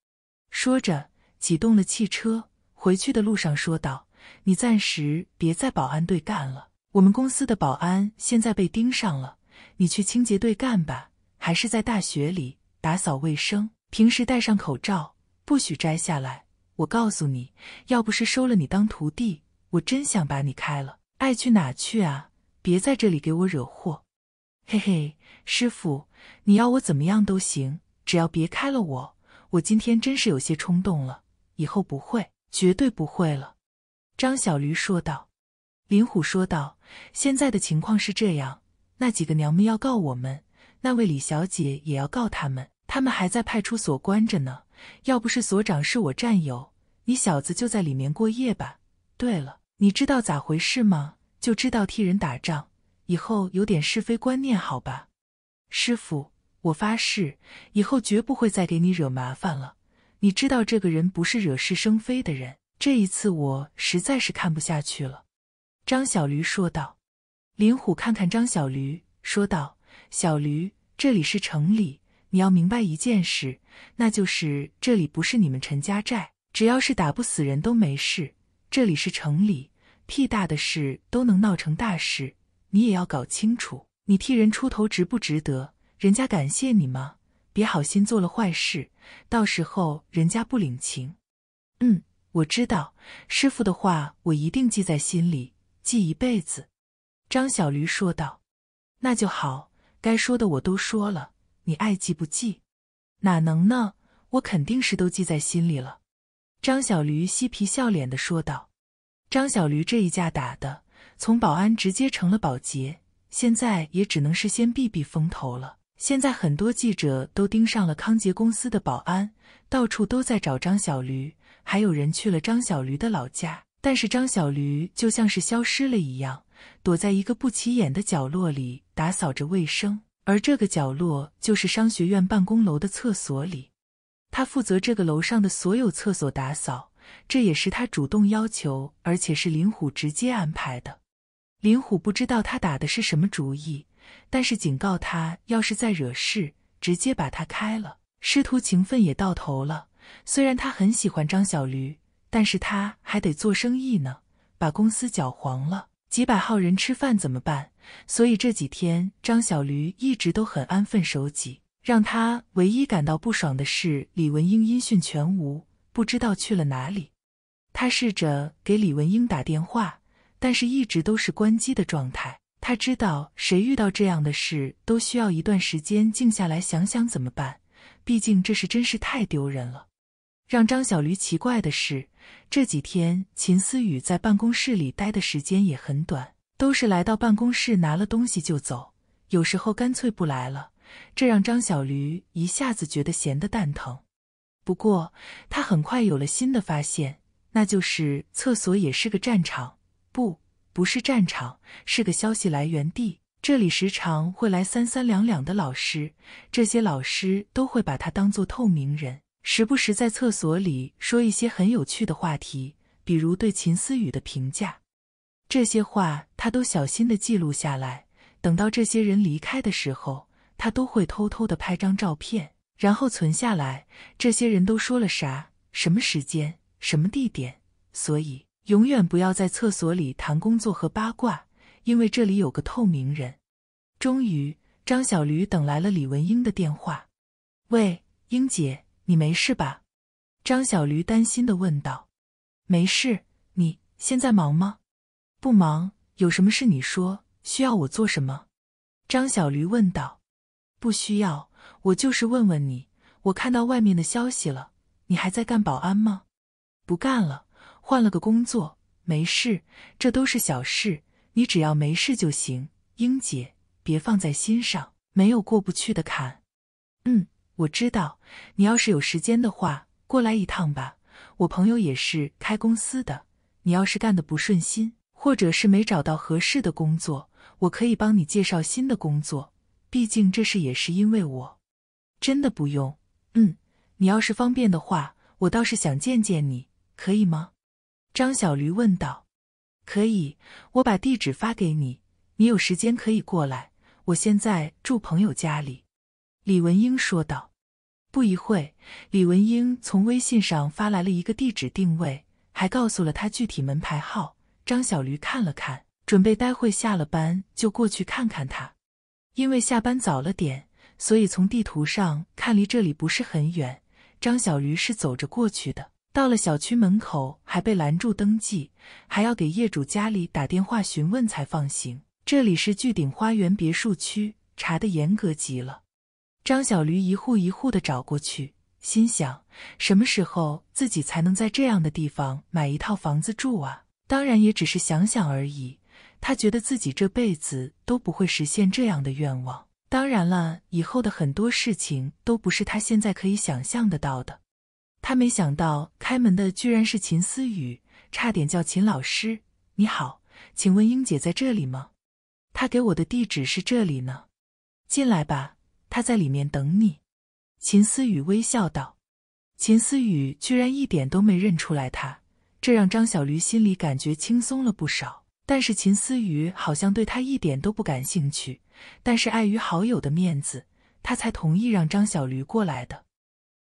说着启动了汽车，回去的路上说道：“你暂时别在保安队干了。”我们公司的保安现在被盯上了，你去清洁队干吧，还是在大学里打扫卫生。平时戴上口罩，不许摘下来。我告诉你，要不是收了你当徒弟，我真想把你开了。爱去哪去啊，别在这里给我惹祸。嘿嘿，师傅，你要我怎么样都行，只要别开了我。我今天真是有些冲动了，以后不会，绝对不会了。张小驴说道。林虎说道：“现在的情况是这样，那几个娘们要告我们，那位李小姐也要告他们，他们还在派出所关着呢。要不是所长是我战友，你小子就在里面过夜吧。对了，你知道咋回事吗？就知道替人打仗，以后有点是非观念，好吧？师傅，我发誓，以后绝不会再给你惹麻烦了。你知道这个人不是惹是生非的人，这一次我实在是看不下去了。”张小驴说道：“林虎，看看张小驴说道，小驴，这里是城里，你要明白一件事，那就是这里不是你们陈家寨，只要是打不死人都没事。这里是城里，屁大的事都能闹成大事，你也要搞清楚，你替人出头值不值得？人家感谢你吗？别好心做了坏事，到时候人家不领情。嗯，我知道，师傅的话我一定记在心里。”记一辈子，张小驴说道：“那就好，该说的我都说了，你爱记不记？哪能呢？我肯定是都记在心里了。”张小驴嬉皮笑脸的说道。张小驴这一架打的，从保安直接成了保洁，现在也只能是先避避风头了。现在很多记者都盯上了康杰公司的保安，到处都在找张小驴，还有人去了张小驴的老家。但是张小驴就像是消失了一样，躲在一个不起眼的角落里打扫着卫生。而这个角落就是商学院办公楼的厕所里，他负责这个楼上的所有厕所打扫，这也是他主动要求，而且是林虎直接安排的。林虎不知道他打的是什么主意，但是警告他，要是再惹事，直接把他开了。师徒情分也到头了，虽然他很喜欢张小驴。但是他还得做生意呢，把公司搅黄了，几百号人吃饭怎么办？所以这几天张小驴一直都很安分守己。让他唯一感到不爽的是，李文英音讯全无，不知道去了哪里。他试着给李文英打电话，但是一直都是关机的状态。他知道，谁遇到这样的事，都需要一段时间静下来想想怎么办，毕竟这事真是太丢人了。让张小驴奇怪的是，这几天秦思雨在办公室里待的时间也很短，都是来到办公室拿了东西就走，有时候干脆不来了。这让张小驴一下子觉得闲得蛋疼。不过他很快有了新的发现，那就是厕所也是个战场，不，不是战场，是个消息来源地。这里时常会来三三两两的老师，这些老师都会把他当做透明人。时不时在厕所里说一些很有趣的话题，比如对秦思雨的评价，这些话他都小心的记录下来。等到这些人离开的时候，他都会偷偷的拍张照片，然后存下来。这些人都说了啥？什么时间？什么地点？所以永远不要在厕所里谈工作和八卦，因为这里有个透明人。终于，张小驴等来了李文英的电话。喂，英姐。你没事吧？张小驴担心的问道。“没事，你现在忙吗？”“不忙，有什么事你说，需要我做什么？”张小驴问道。“不需要，我就是问问你。我看到外面的消息了，你还在干保安吗？”“不干了，换了个工作。没事，这都是小事，你只要没事就行。英姐，别放在心上，没有过不去的坎。”“嗯。”我知道，你要是有时间的话，过来一趟吧。我朋友也是开公司的，你要是干的不顺心，或者是没找到合适的工作，我可以帮你介绍新的工作。毕竟这事也是因为我。真的不用。嗯，你要是方便的话，我倒是想见见你，可以吗？张小驴问道。可以，我把地址发给你，你有时间可以过来。我现在住朋友家里。李文英说道。不一会李文英从微信上发来了一个地址定位，还告诉了他具体门牌号。张小驴看了看，准备待会下了班就过去看看他。因为下班早了点，所以从地图上看离这里不是很远。张小驴是走着过去的。到了小区门口，还被拦住登记，还要给业主家里打电话询问才放行。这里是聚鼎花园别墅区，查的严格极了。张小驴一户一户的找过去，心想什么时候自己才能在这样的地方买一套房子住啊？当然，也只是想想而已。他觉得自己这辈子都不会实现这样的愿望。当然了，以后的很多事情都不是他现在可以想象得到的。他没想到开门的居然是秦思雨，差点叫秦老师。你好，请问英姐在这里吗？她给我的地址是这里呢。进来吧。他在里面等你，秦思雨微笑道。秦思雨居然一点都没认出来他，这让张小驴心里感觉轻松了不少。但是秦思雨好像对他一点都不感兴趣，但是碍于好友的面子，他才同意让张小驴过来的。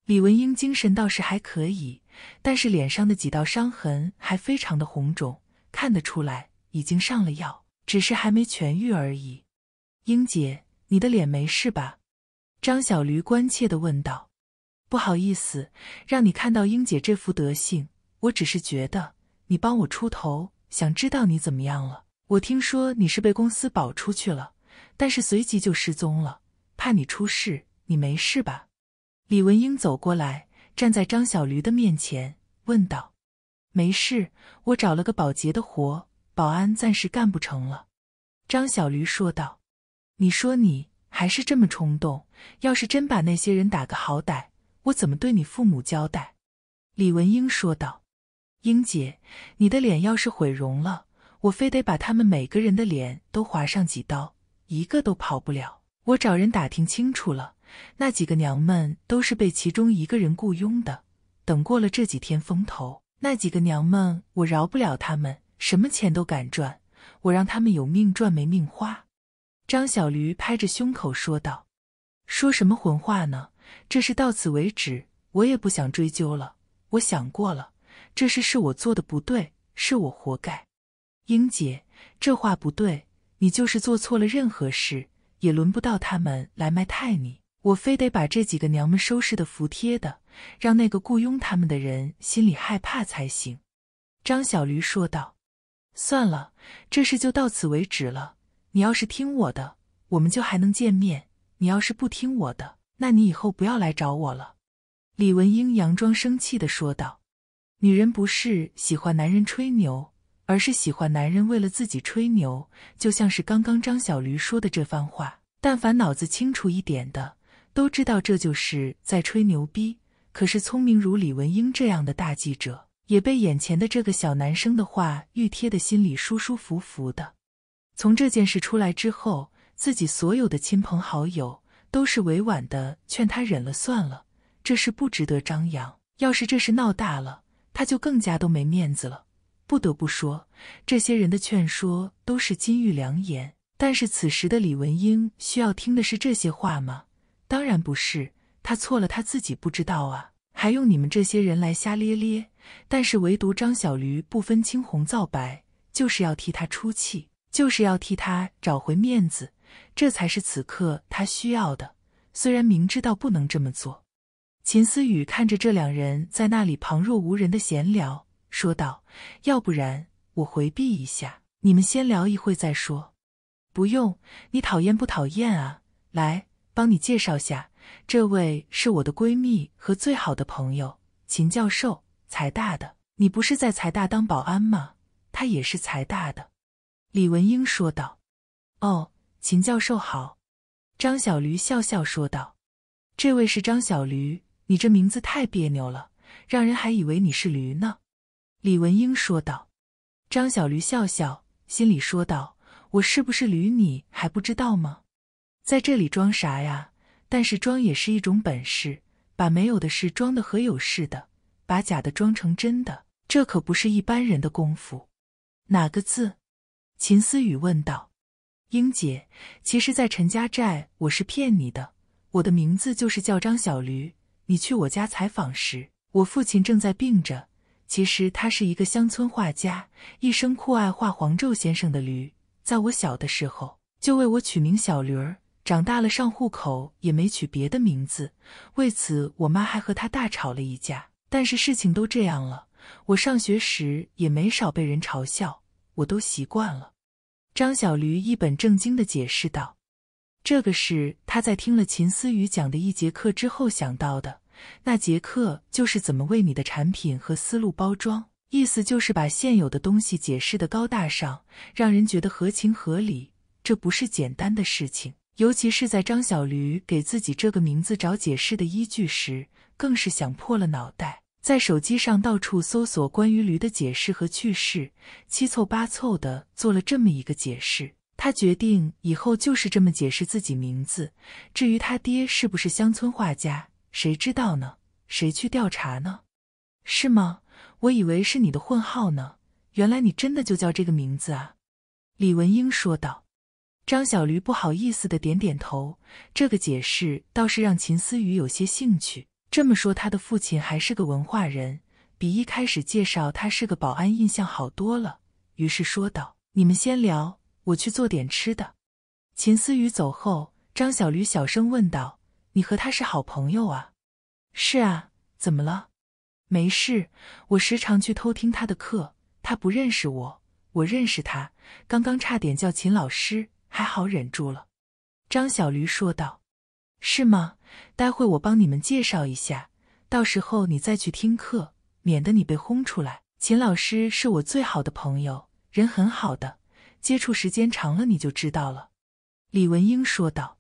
李文英精神倒是还可以，但是脸上的几道伤痕还非常的红肿，看得出来已经上了药，只是还没痊愈而已。英姐，你的脸没事吧？张小驴关切的问道：“不好意思，让你看到英姐这副德行，我只是觉得你帮我出头，想知道你怎么样了。我听说你是被公司保出去了，但是随即就失踪了，怕你出事，你没事吧？”李文英走过来，站在张小驴的面前问道：“没事，我找了个保洁的活，保安暂时干不成了。”张小驴说道：“你说你。”还是这么冲动！要是真把那些人打个好歹，我怎么对你父母交代？”李文英说道。“英姐，你的脸要是毁容了，我非得把他们每个人的脸都划上几刀，一个都跑不了。我找人打听清楚了，那几个娘们都是被其中一个人雇佣的。等过了这几天风头，那几个娘们我饶不了他们，什么钱都敢赚，我让他们有命赚没命花。”张小驴拍着胸口说道：“说什么混话呢？这事到此为止，我也不想追究了。我想过了，这事是我做的不对，是我活该。英姐，这话不对，你就是做错了任何事，也轮不到他们来埋汰你。我非得把这几个娘们收拾的服帖的，让那个雇佣他们的人心里害怕才行。”张小驴说道：“算了，这事就到此为止了。”你要是听我的，我们就还能见面；你要是不听我的，那你以后不要来找我了。”李文英佯装生气的说道：“女人不是喜欢男人吹牛，而是喜欢男人为了自己吹牛。就像是刚刚张小驴说的这番话，但凡脑子清楚一点的都知道这就是在吹牛逼。可是聪明如李文英这样的大记者，也被眼前的这个小男生的话愈贴的心里舒舒服服的。”从这件事出来之后，自己所有的亲朋好友都是委婉的劝他忍了算了，这事不值得张扬。要是这事闹大了，他就更加都没面子了。不得不说，这些人的劝说都是金玉良言。但是此时的李文英需要听的是这些话吗？当然不是。他错了，他自己不知道啊，还用你们这些人来瞎咧咧？但是唯独张小驴不分青红皂白，就是要替他出气。就是要替他找回面子，这才是此刻他需要的。虽然明知道不能这么做，秦思雨看着这两人在那里旁若无人的闲聊，说道：“要不然我回避一下，你们先聊一会再说。”“不用，你讨厌不讨厌啊？”“来，帮你介绍下，这位是我的闺蜜和最好的朋友，秦教授，财大的。你不是在财大当保安吗？他也是财大的。”李文英说道：“哦，秦教授好。”张小驴笑笑说道：“这位是张小驴，你这名字太别扭了，让人还以为你是驴呢。”李文英说道。张小驴笑笑，心里说道：“我是不是驴，你还不知道吗？在这里装啥呀？但是装也是一种本事，把没有的事装的和有似的，把假的装成真的，这可不是一般人的功夫。”哪个字？秦思雨问道：“英姐，其实，在陈家寨我是骗你的。我的名字就是叫张小驴。你去我家采访时，我父亲正在病着。其实他是一个乡村画家，一生酷爱画黄胄先生的驴。在我小的时候，就为我取名小驴儿。长大了上户口也没取别的名字。为此，我妈还和他大吵了一架。但是事情都这样了，我上学时也没少被人嘲笑。”我都习惯了，张小驴一本正经的解释道：“这个是他在听了秦思雨讲的一节课之后想到的。那节课就是怎么为你的产品和思路包装，意思就是把现有的东西解释的高大上，让人觉得合情合理。这不是简单的事情，尤其是在张小驴给自己这个名字找解释的依据时，更是想破了脑袋。”在手机上到处搜索关于驴的解释和趣事，七凑八凑的做了这么一个解释。他决定以后就是这么解释自己名字。至于他爹是不是乡村画家，谁知道呢？谁去调查呢？是吗？我以为是你的混号呢，原来你真的就叫这个名字啊！李文英说道。张小驴不好意思的点点头。这个解释倒是让秦思雨有些兴趣。这么说，他的父亲还是个文化人，比一开始介绍他是个保安印象好多了。于是说道：“你们先聊，我去做点吃的。”秦思雨走后，张小驴小声问道：“你和他是好朋友啊？”“是啊，怎么了？”“没事，我时常去偷听他的课，他不认识我，我认识他。刚刚差点叫秦老师，还好忍住了。”张小驴说道。“是吗？”待会我帮你们介绍一下，到时候你再去听课，免得你被轰出来。秦老师是我最好的朋友，人很好的，接触时间长了你就知道了。”李文英说道。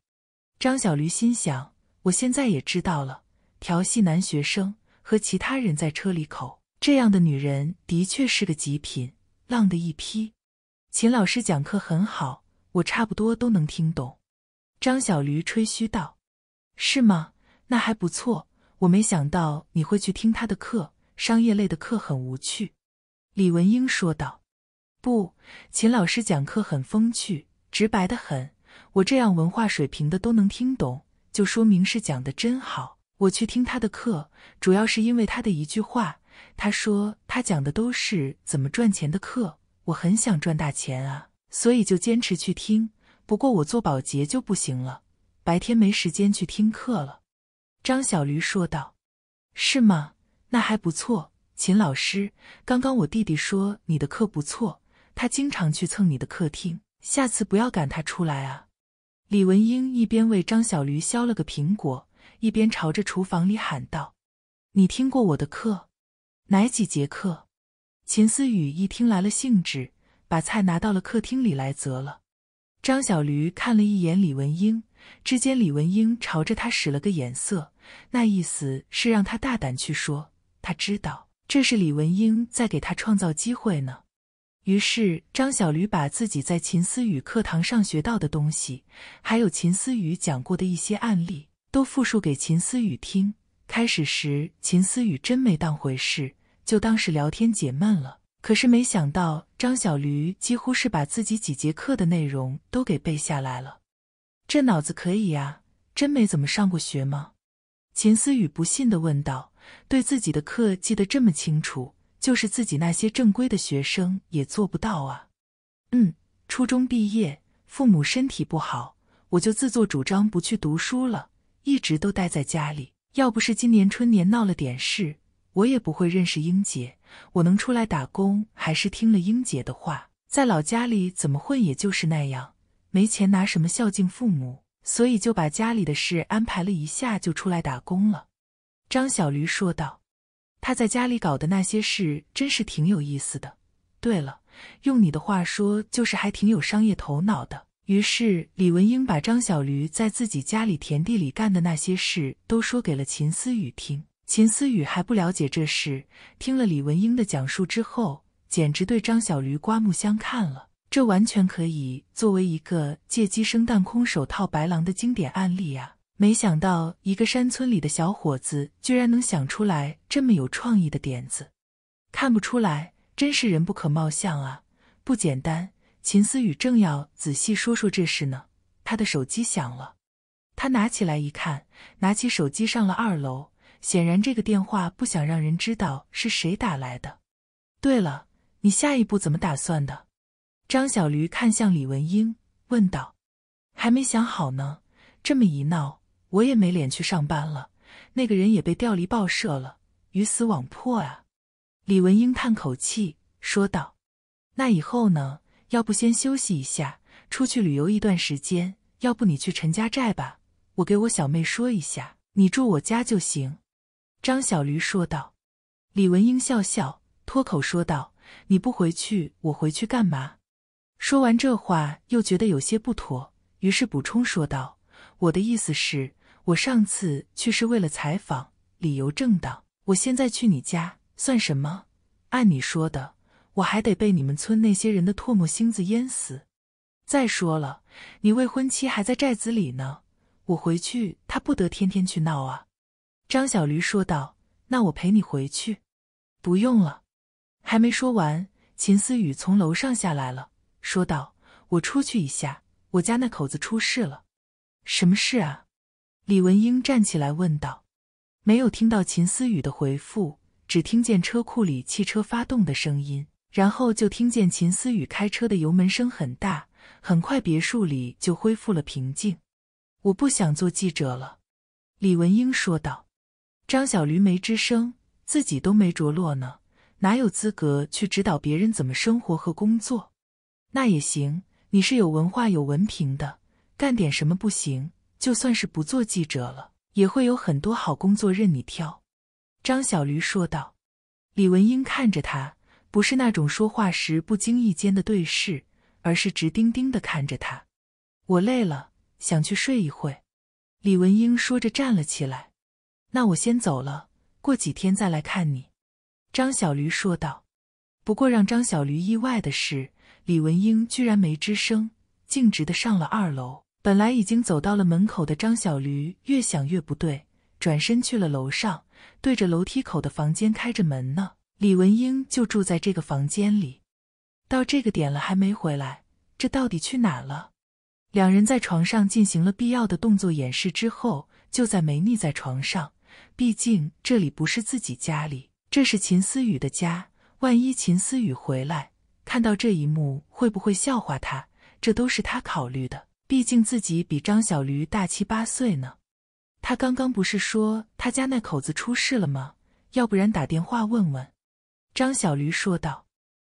张小驴心想：“我现在也知道了，调戏男学生和其他人在车里口这样的女人的确是个极品，浪的一批。”秦老师讲课很好，我差不多都能听懂。”张小驴吹嘘道。是吗？那还不错。我没想到你会去听他的课。商业类的课很无趣。”李文英说道。“不，秦老师讲课很风趣，直白的很。我这样文化水平的都能听懂，就说明是讲的真好。我去听他的课，主要是因为他的一句话。他说他讲的都是怎么赚钱的课。我很想赚大钱啊，所以就坚持去听。不过我做保洁就不行了。”白天没时间去听课了，张小驴说道：“是吗？那还不错。”秦老师，刚刚我弟弟说你的课不错，他经常去蹭你的客厅，下次不要赶他出来啊！李文英一边为张小驴削了个苹果，一边朝着厨房里喊道：“你听过我的课？哪几节课？”秦思雨一听来了兴致，把菜拿到了客厅里来择了。张小驴看了一眼李文英。之间，李文英朝着他使了个眼色，那意思是让他大胆去说。他知道这是李文英在给他创造机会呢。于是，张小驴把自己在秦思雨课堂上学到的东西，还有秦思雨讲过的一些案例，都复述给秦思雨听。开始时，秦思雨真没当回事，就当是聊天解闷了。可是，没想到张小驴几乎是把自己几节课的内容都给背下来了。这脑子可以啊，真没怎么上过学吗？秦思雨不信地问道：“对自己的课记得这么清楚，就是自己那些正规的学生也做不到啊。”“嗯，初中毕业，父母身体不好，我就自作主张不去读书了，一直都待在家里。要不是今年春年闹了点事，我也不会认识英姐。我能出来打工，还是听了英姐的话。在老家里怎么混，也就是那样。”没钱拿什么孝敬父母，所以就把家里的事安排了一下，就出来打工了。”张小驴说道，“他在家里搞的那些事真是挺有意思的。对了，用你的话说，就是还挺有商业头脑的。”于是李文英把张小驴在自己家里田地里干的那些事都说给了秦思雨听。秦思雨还不了解这事，听了李文英的讲述之后，简直对张小驴刮目相看了。这完全可以作为一个借机生蛋、空手套白狼的经典案例啊！没想到一个山村里的小伙子居然能想出来这么有创意的点子，看不出来，真是人不可貌相啊！不简单。秦思雨正要仔细说说这事呢，他的手机响了，他拿起来一看，拿起手机上了二楼。显然这个电话不想让人知道是谁打来的。对了，你下一步怎么打算的？张小驴看向李文英，问道：“还没想好呢，这么一闹，我也没脸去上班了。那个人也被调离报社了，鱼死网破啊！”李文英叹口气说道：“那以后呢？要不先休息一下，出去旅游一段时间？要不你去陈家寨吧，我给我小妹说一下，你住我家就行。”张小驴说道。李文英笑笑，脱口说道：“你不回去，我回去干嘛？”说完这话，又觉得有些不妥，于是补充说道：“我的意思是，我上次去是为了采访，理由正当。我现在去你家算什么？按你说的，我还得被你们村那些人的唾沫星子淹死。再说了，你未婚妻还在寨子里呢，我回去她不得天天去闹啊？”张小驴说道：“那我陪你回去。”“不用了。”还没说完，秦思雨从楼上下来了。说道：“我出去一下，我家那口子出事了。”“什么事啊？”李文英站起来问道。没有听到秦思雨的回复，只听见车库里汽车发动的声音，然后就听见秦思雨开车的油门声很大。很快，别墅里就恢复了平静。“我不想做记者了。”李文英说道。张小驴没吱声，自己都没着落呢，哪有资格去指导别人怎么生活和工作？那也行，你是有文化、有文凭的，干点什么不行？就算是不做记者了，也会有很多好工作任你挑。”张小驴说道。李文英看着他，不是那种说话时不经意间的对视，而是直盯盯的看着他。“我累了，想去睡一会。”李文英说着站了起来。“那我先走了，过几天再来看你。”张小驴说道。不过让张小驴意外的是。李文英居然没吱声，径直的上了二楼。本来已经走到了门口的张小驴，越想越不对，转身去了楼上，对着楼梯口的房间开着门呢。李文英就住在这个房间里，到这个点了还没回来，这到底去哪了？两人在床上进行了必要的动作演示之后，就再没腻在床上，毕竟这里不是自己家里，这是秦思雨的家，万一秦思雨回来。看到这一幕会不会笑话他？这都是他考虑的，毕竟自己比张小驴大七八岁呢。他刚刚不是说他家那口子出事了吗？要不然打电话问问。张小驴说道。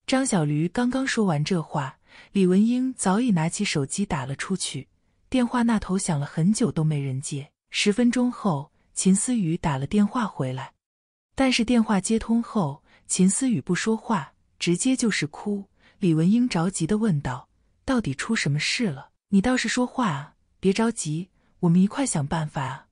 张小驴刚刚说完这话，李文英早已拿起手机打了出去。电话那头响了很久都没人接。十分钟后，秦思雨打了电话回来，但是电话接通后，秦思雨不说话。直接就是哭。李文英着急的问道：“到底出什么事了？你倒是说话啊！别着急，我们一块想办法啊！”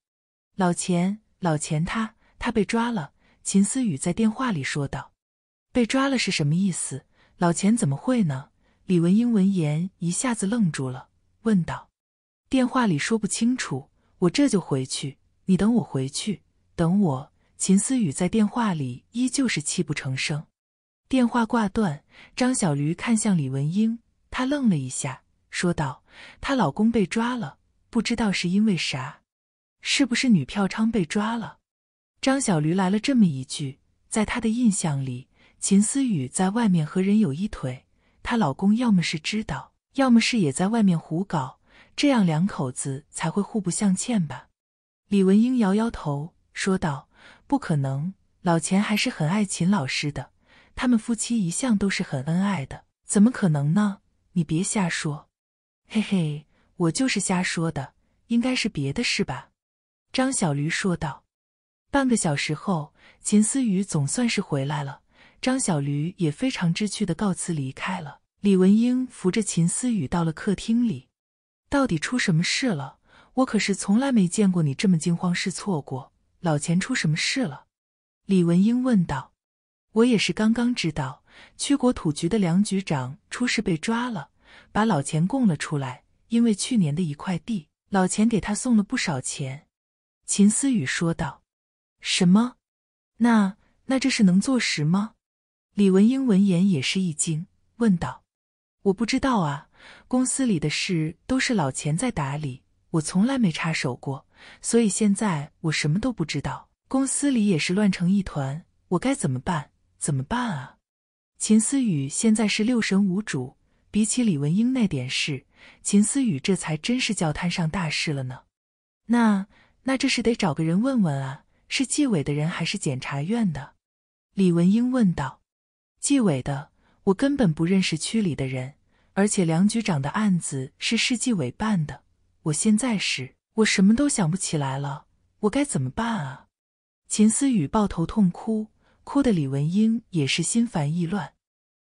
老钱，老钱，他他被抓了。”秦思雨在电话里说道。“被抓了是什么意思？老钱怎么会呢？”李文英闻言一下子愣住了，问道：“电话里说不清楚，我这就回去。你等我回去，等我。”秦思雨在电话里依旧是泣不成声。电话挂断，张小驴看向李文英，她愣了一下，说道：“她老公被抓了，不知道是因为啥，是不是女票娼被抓了？”张小驴来了这么一句，在她的印象里，秦思雨在外面和人有一腿，她老公要么是知道，要么是也在外面胡搞，这样两口子才会互不相欠吧？李文英摇摇头，说道：“不可能，老钱还是很爱秦老师的。”他们夫妻一向都是很恩爱的，怎么可能呢？你别瞎说，嘿嘿，我就是瞎说的，应该是别的事吧。”张小驴说道。半个小时后，秦思雨总算是回来了，张小驴也非常知趣的告辞离开了。李文英扶着秦思雨到了客厅里：“到底出什么事了？我可是从来没见过你这么惊慌失措过。老钱出什么事了？”李文英问道。我也是刚刚知道，区国土局的梁局长出事被抓了，把老钱供了出来。因为去年的一块地，老钱给他送了不少钱。”秦思雨说道。“什么？那那这事能坐实吗？”李文英闻言也是一惊，问道。“我不知道啊，公司里的事都是老钱在打理，我从来没插手过，所以现在我什么都不知道。公司里也是乱成一团，我该怎么办？”怎么办啊？秦思雨现在是六神无主。比起李文英那点事，秦思雨这才真是叫摊上大事了呢。那那这是得找个人问问啊，是纪委的人还是检察院的？李文英问道。纪委的，我根本不认识区里的人，而且梁局长的案子是市纪委办的。我现在是我什么都想不起来了，我该怎么办啊？秦思雨抱头痛哭。哭的李文英也是心烦意乱，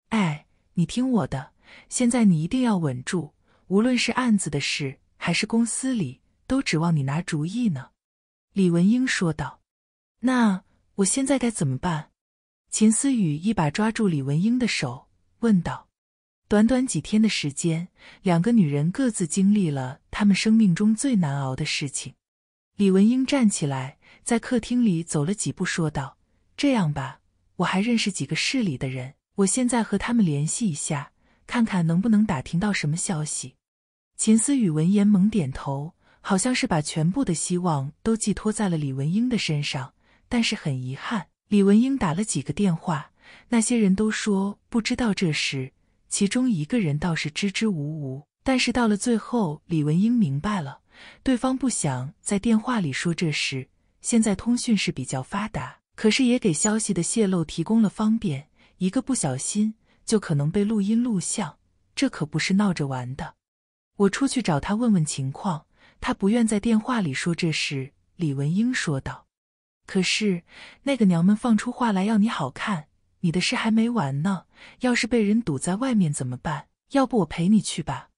哎，你听我的，现在你一定要稳住，无论是案子的事，还是公司里，都指望你拿主意呢。”李文英说道。“那我现在该怎么办？”秦思雨一把抓住李文英的手问道。短短几天的时间，两个女人各自经历了她们生命中最难熬的事情。李文英站起来，在客厅里走了几步，说道。这样吧，我还认识几个市里的人，我现在和他们联系一下，看看能不能打听到什么消息。秦思雨闻言猛点头，好像是把全部的希望都寄托在了李文英的身上。但是很遗憾，李文英打了几个电话，那些人都说不知道这事，其中一个人倒是支支吾吾。但是到了最后，李文英明白了，对方不想在电话里说这事。现在通讯是比较发达。可是也给消息的泄露提供了方便，一个不小心就可能被录音录像，这可不是闹着玩的。我出去找他问问情况，他不愿在电话里说这事。”李文英说道。“可是那个娘们放出话来要你好看，你的事还没完呢，要是被人堵在外面怎么办？要不我陪你去吧？”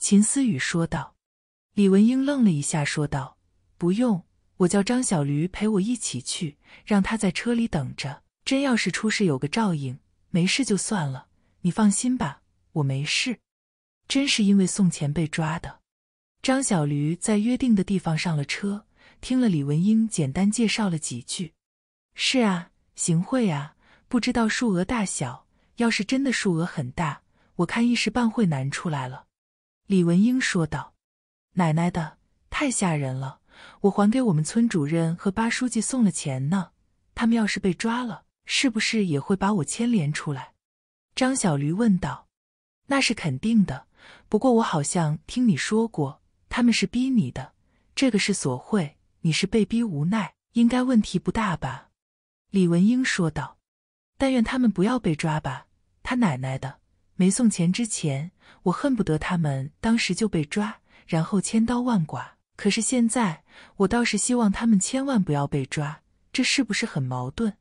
秦思雨说道。李文英愣了一下，说道：“不用。”我叫张小驴陪我一起去，让他在车里等着。真要是出事，有个照应；没事就算了。你放心吧，我没事。真是因为送钱被抓的。张小驴在约定的地方上了车，听了李文英简单介绍了几句：“是啊，行贿啊，不知道数额大小。要是真的数额很大，我看一时半会难出来了。”李文英说道：“奶奶的，太吓人了。”我还给我们村主任和八书记送了钱呢，他们要是被抓了，是不是也会把我牵连出来？张小驴问道。那是肯定的，不过我好像听你说过，他们是逼你的，这个是索贿，你是被逼无奈，应该问题不大吧？李文英说道。但愿他们不要被抓吧。他奶奶的，没送钱之前，我恨不得他们当时就被抓，然后千刀万剐。可是现在，我倒是希望他们千万不要被抓，这是不是很矛盾？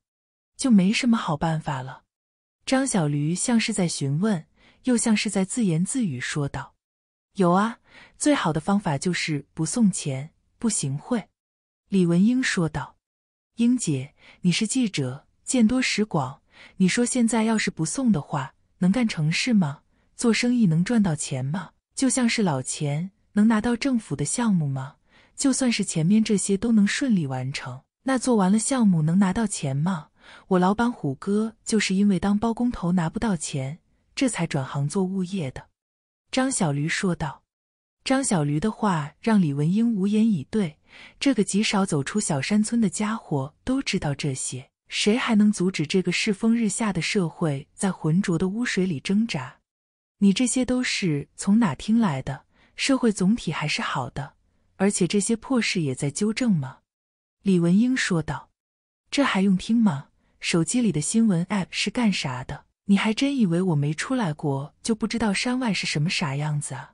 就没什么好办法了。张小驴像是在询问，又像是在自言自语说道：“有啊，最好的方法就是不送钱，不行贿。”李文英说道：“英姐，你是记者，见多识广，你说现在要是不送的话，能干成事吗？做生意能赚到钱吗？就像是老钱。”能拿到政府的项目吗？就算是前面这些都能顺利完成，那做完了项目能拿到钱吗？我老板虎哥就是因为当包工头拿不到钱，这才转行做物业的。张小驴说道。张小驴的话让李文英无言以对。这个极少走出小山村的家伙都知道这些，谁还能阻止这个世风日下的社会在浑浊的污水里挣扎？你这些都是从哪听来的？社会总体还是好的，而且这些破事也在纠正吗？”李文英说道。“这还用听吗？手机里的新闻 app 是干啥的？你还真以为我没出来过就不知道山外是什么傻样子啊？”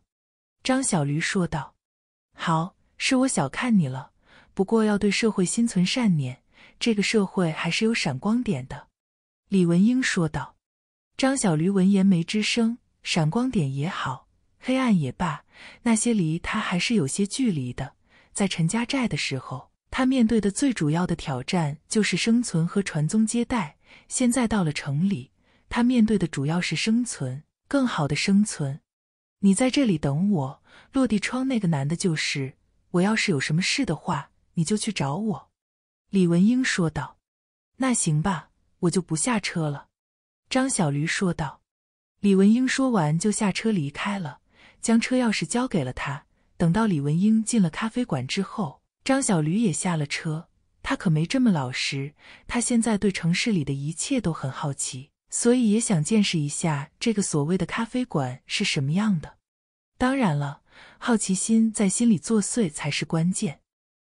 张小驴说道。“好，是我小看你了。不过要对社会心存善念，这个社会还是有闪光点的。”李文英说道。张小驴闻言没吱声。闪光点也好。黑暗也罢，那些离他还是有些距离的。在陈家寨的时候，他面对的最主要的挑战就是生存和传宗接代。现在到了城里，他面对的主要是生存，更好的生存。你在这里等我，落地窗那个男的就是。我要是有什么事的话，你就去找我。”李文英说道。“那行吧，我就不下车了。”张小驴说道。李文英说完就下车离开了。将车钥匙交给了他。等到李文英进了咖啡馆之后，张小驴也下了车。他可没这么老实。他现在对城市里的一切都很好奇，所以也想见识一下这个所谓的咖啡馆是什么样的。当然了，好奇心在心里作祟才是关键。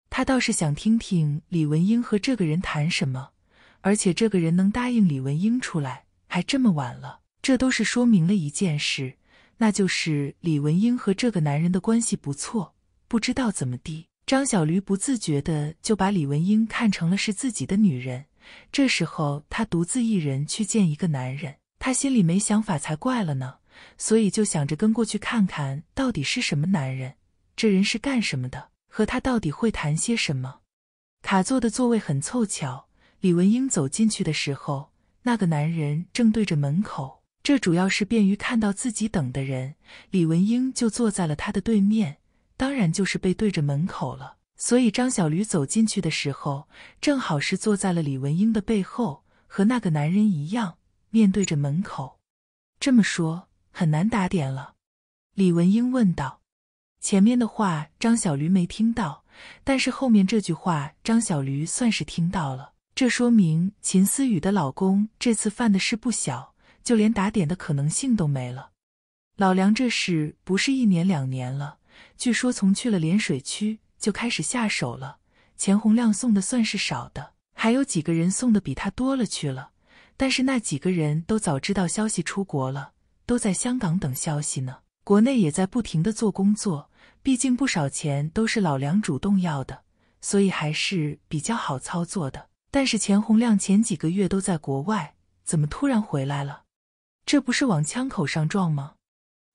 他倒是想听听李文英和这个人谈什么，而且这个人能答应李文英出来，还这么晚了，这都是说明了一件事。那就是李文英和这个男人的关系不错，不知道怎么地，张小驴不自觉的就把李文英看成了是自己的女人。这时候他独自一人去见一个男人，他心里没想法才怪了呢，所以就想着跟过去看看，到底是什么男人，这人是干什么的，和他到底会谈些什么。卡座的座位很凑巧，李文英走进去的时候，那个男人正对着门口。这主要是便于看到自己等的人。李文英就坐在了他的对面，当然就是背对着门口了。所以张小驴走进去的时候，正好是坐在了李文英的背后，和那个男人一样面对着门口。这么说很难打点了，李文英问道。前面的话张小驴没听到，但是后面这句话张小驴算是听到了。这说明秦思雨的老公这次犯的事不小。就连打点的可能性都没了。老梁这事不是一年两年了，据说从去了涟水区就开始下手了。钱洪亮送的算是少的，还有几个人送的比他多了去了。但是那几个人都早知道消息出国了，都在香港等消息呢。国内也在不停的做工作，毕竟不少钱都是老梁主动要的，所以还是比较好操作的。但是钱洪亮前几个月都在国外，怎么突然回来了？这不是往枪口上撞吗？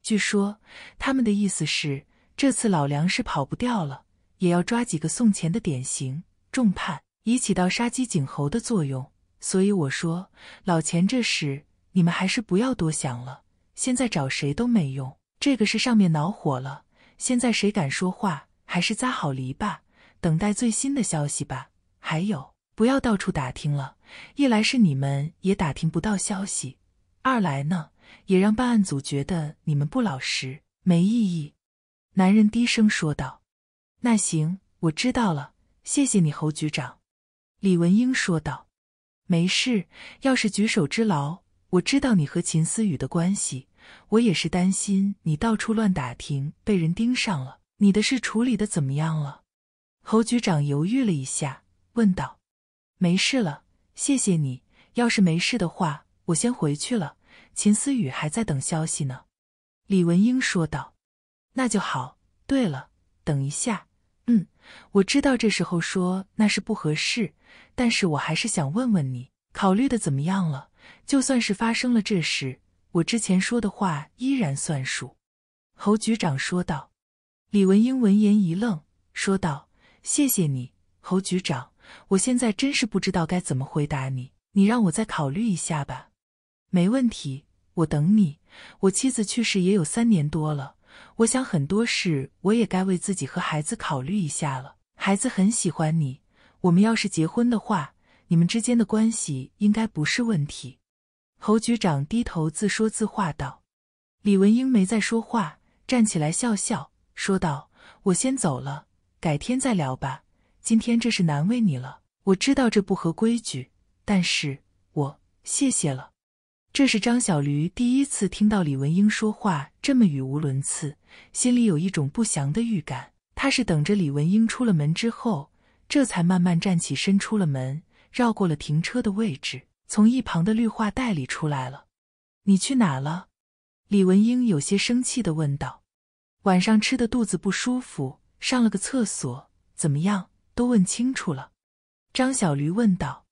据说他们的意思是，这次老梁是跑不掉了，也要抓几个送钱的典型重判，以起到杀鸡儆猴的作用。所以我说，老钱这事你们还是不要多想了。现在找谁都没用，这个是上面恼火了。现在谁敢说话，还是扎好篱笆，等待最新的消息吧。还有，不要到处打听了，一来是你们也打听不到消息。二来呢，也让办案组觉得你们不老实，没意义。”男人低声说道。“那行，我知道了，谢谢你，侯局长。”李文英说道。“没事，要是举手之劳。我知道你和秦思雨的关系，我也是担心你到处乱打听，被人盯上了。你的事处理的怎么样了？”侯局长犹豫了一下，问道。“没事了，谢谢你。要是没事的话，我先回去了。”秦思雨还在等消息呢，李文英说道：“那就好。对了，等一下，嗯，我知道这时候说那是不合适，但是我还是想问问你，考虑的怎么样了？就算是发生了这事，我之前说的话依然算数。”侯局长说道。李文英闻言一愣，说道：“谢谢你，侯局长。我现在真是不知道该怎么回答你。你让我再考虑一下吧。没问题。”我等你。我妻子去世也有三年多了，我想很多事，我也该为自己和孩子考虑一下了。孩子很喜欢你，我们要是结婚的话，你们之间的关系应该不是问题。侯局长低头自说自话道：“李文英没再说话，站起来笑笑说道：‘我先走了，改天再聊吧。今天这是难为你了，我知道这不合规矩，但是我谢谢了。’”这是张小驴第一次听到李文英说话这么语无伦次，心里有一种不祥的预感。他是等着李文英出了门之后，这才慢慢站起身，出了门，绕过了停车的位置，从一旁的绿化带里出来了。“你去哪了？”李文英有些生气地问道。“晚上吃的肚子不舒服，上了个厕所，怎么样？都问清楚了。”张小驴问道。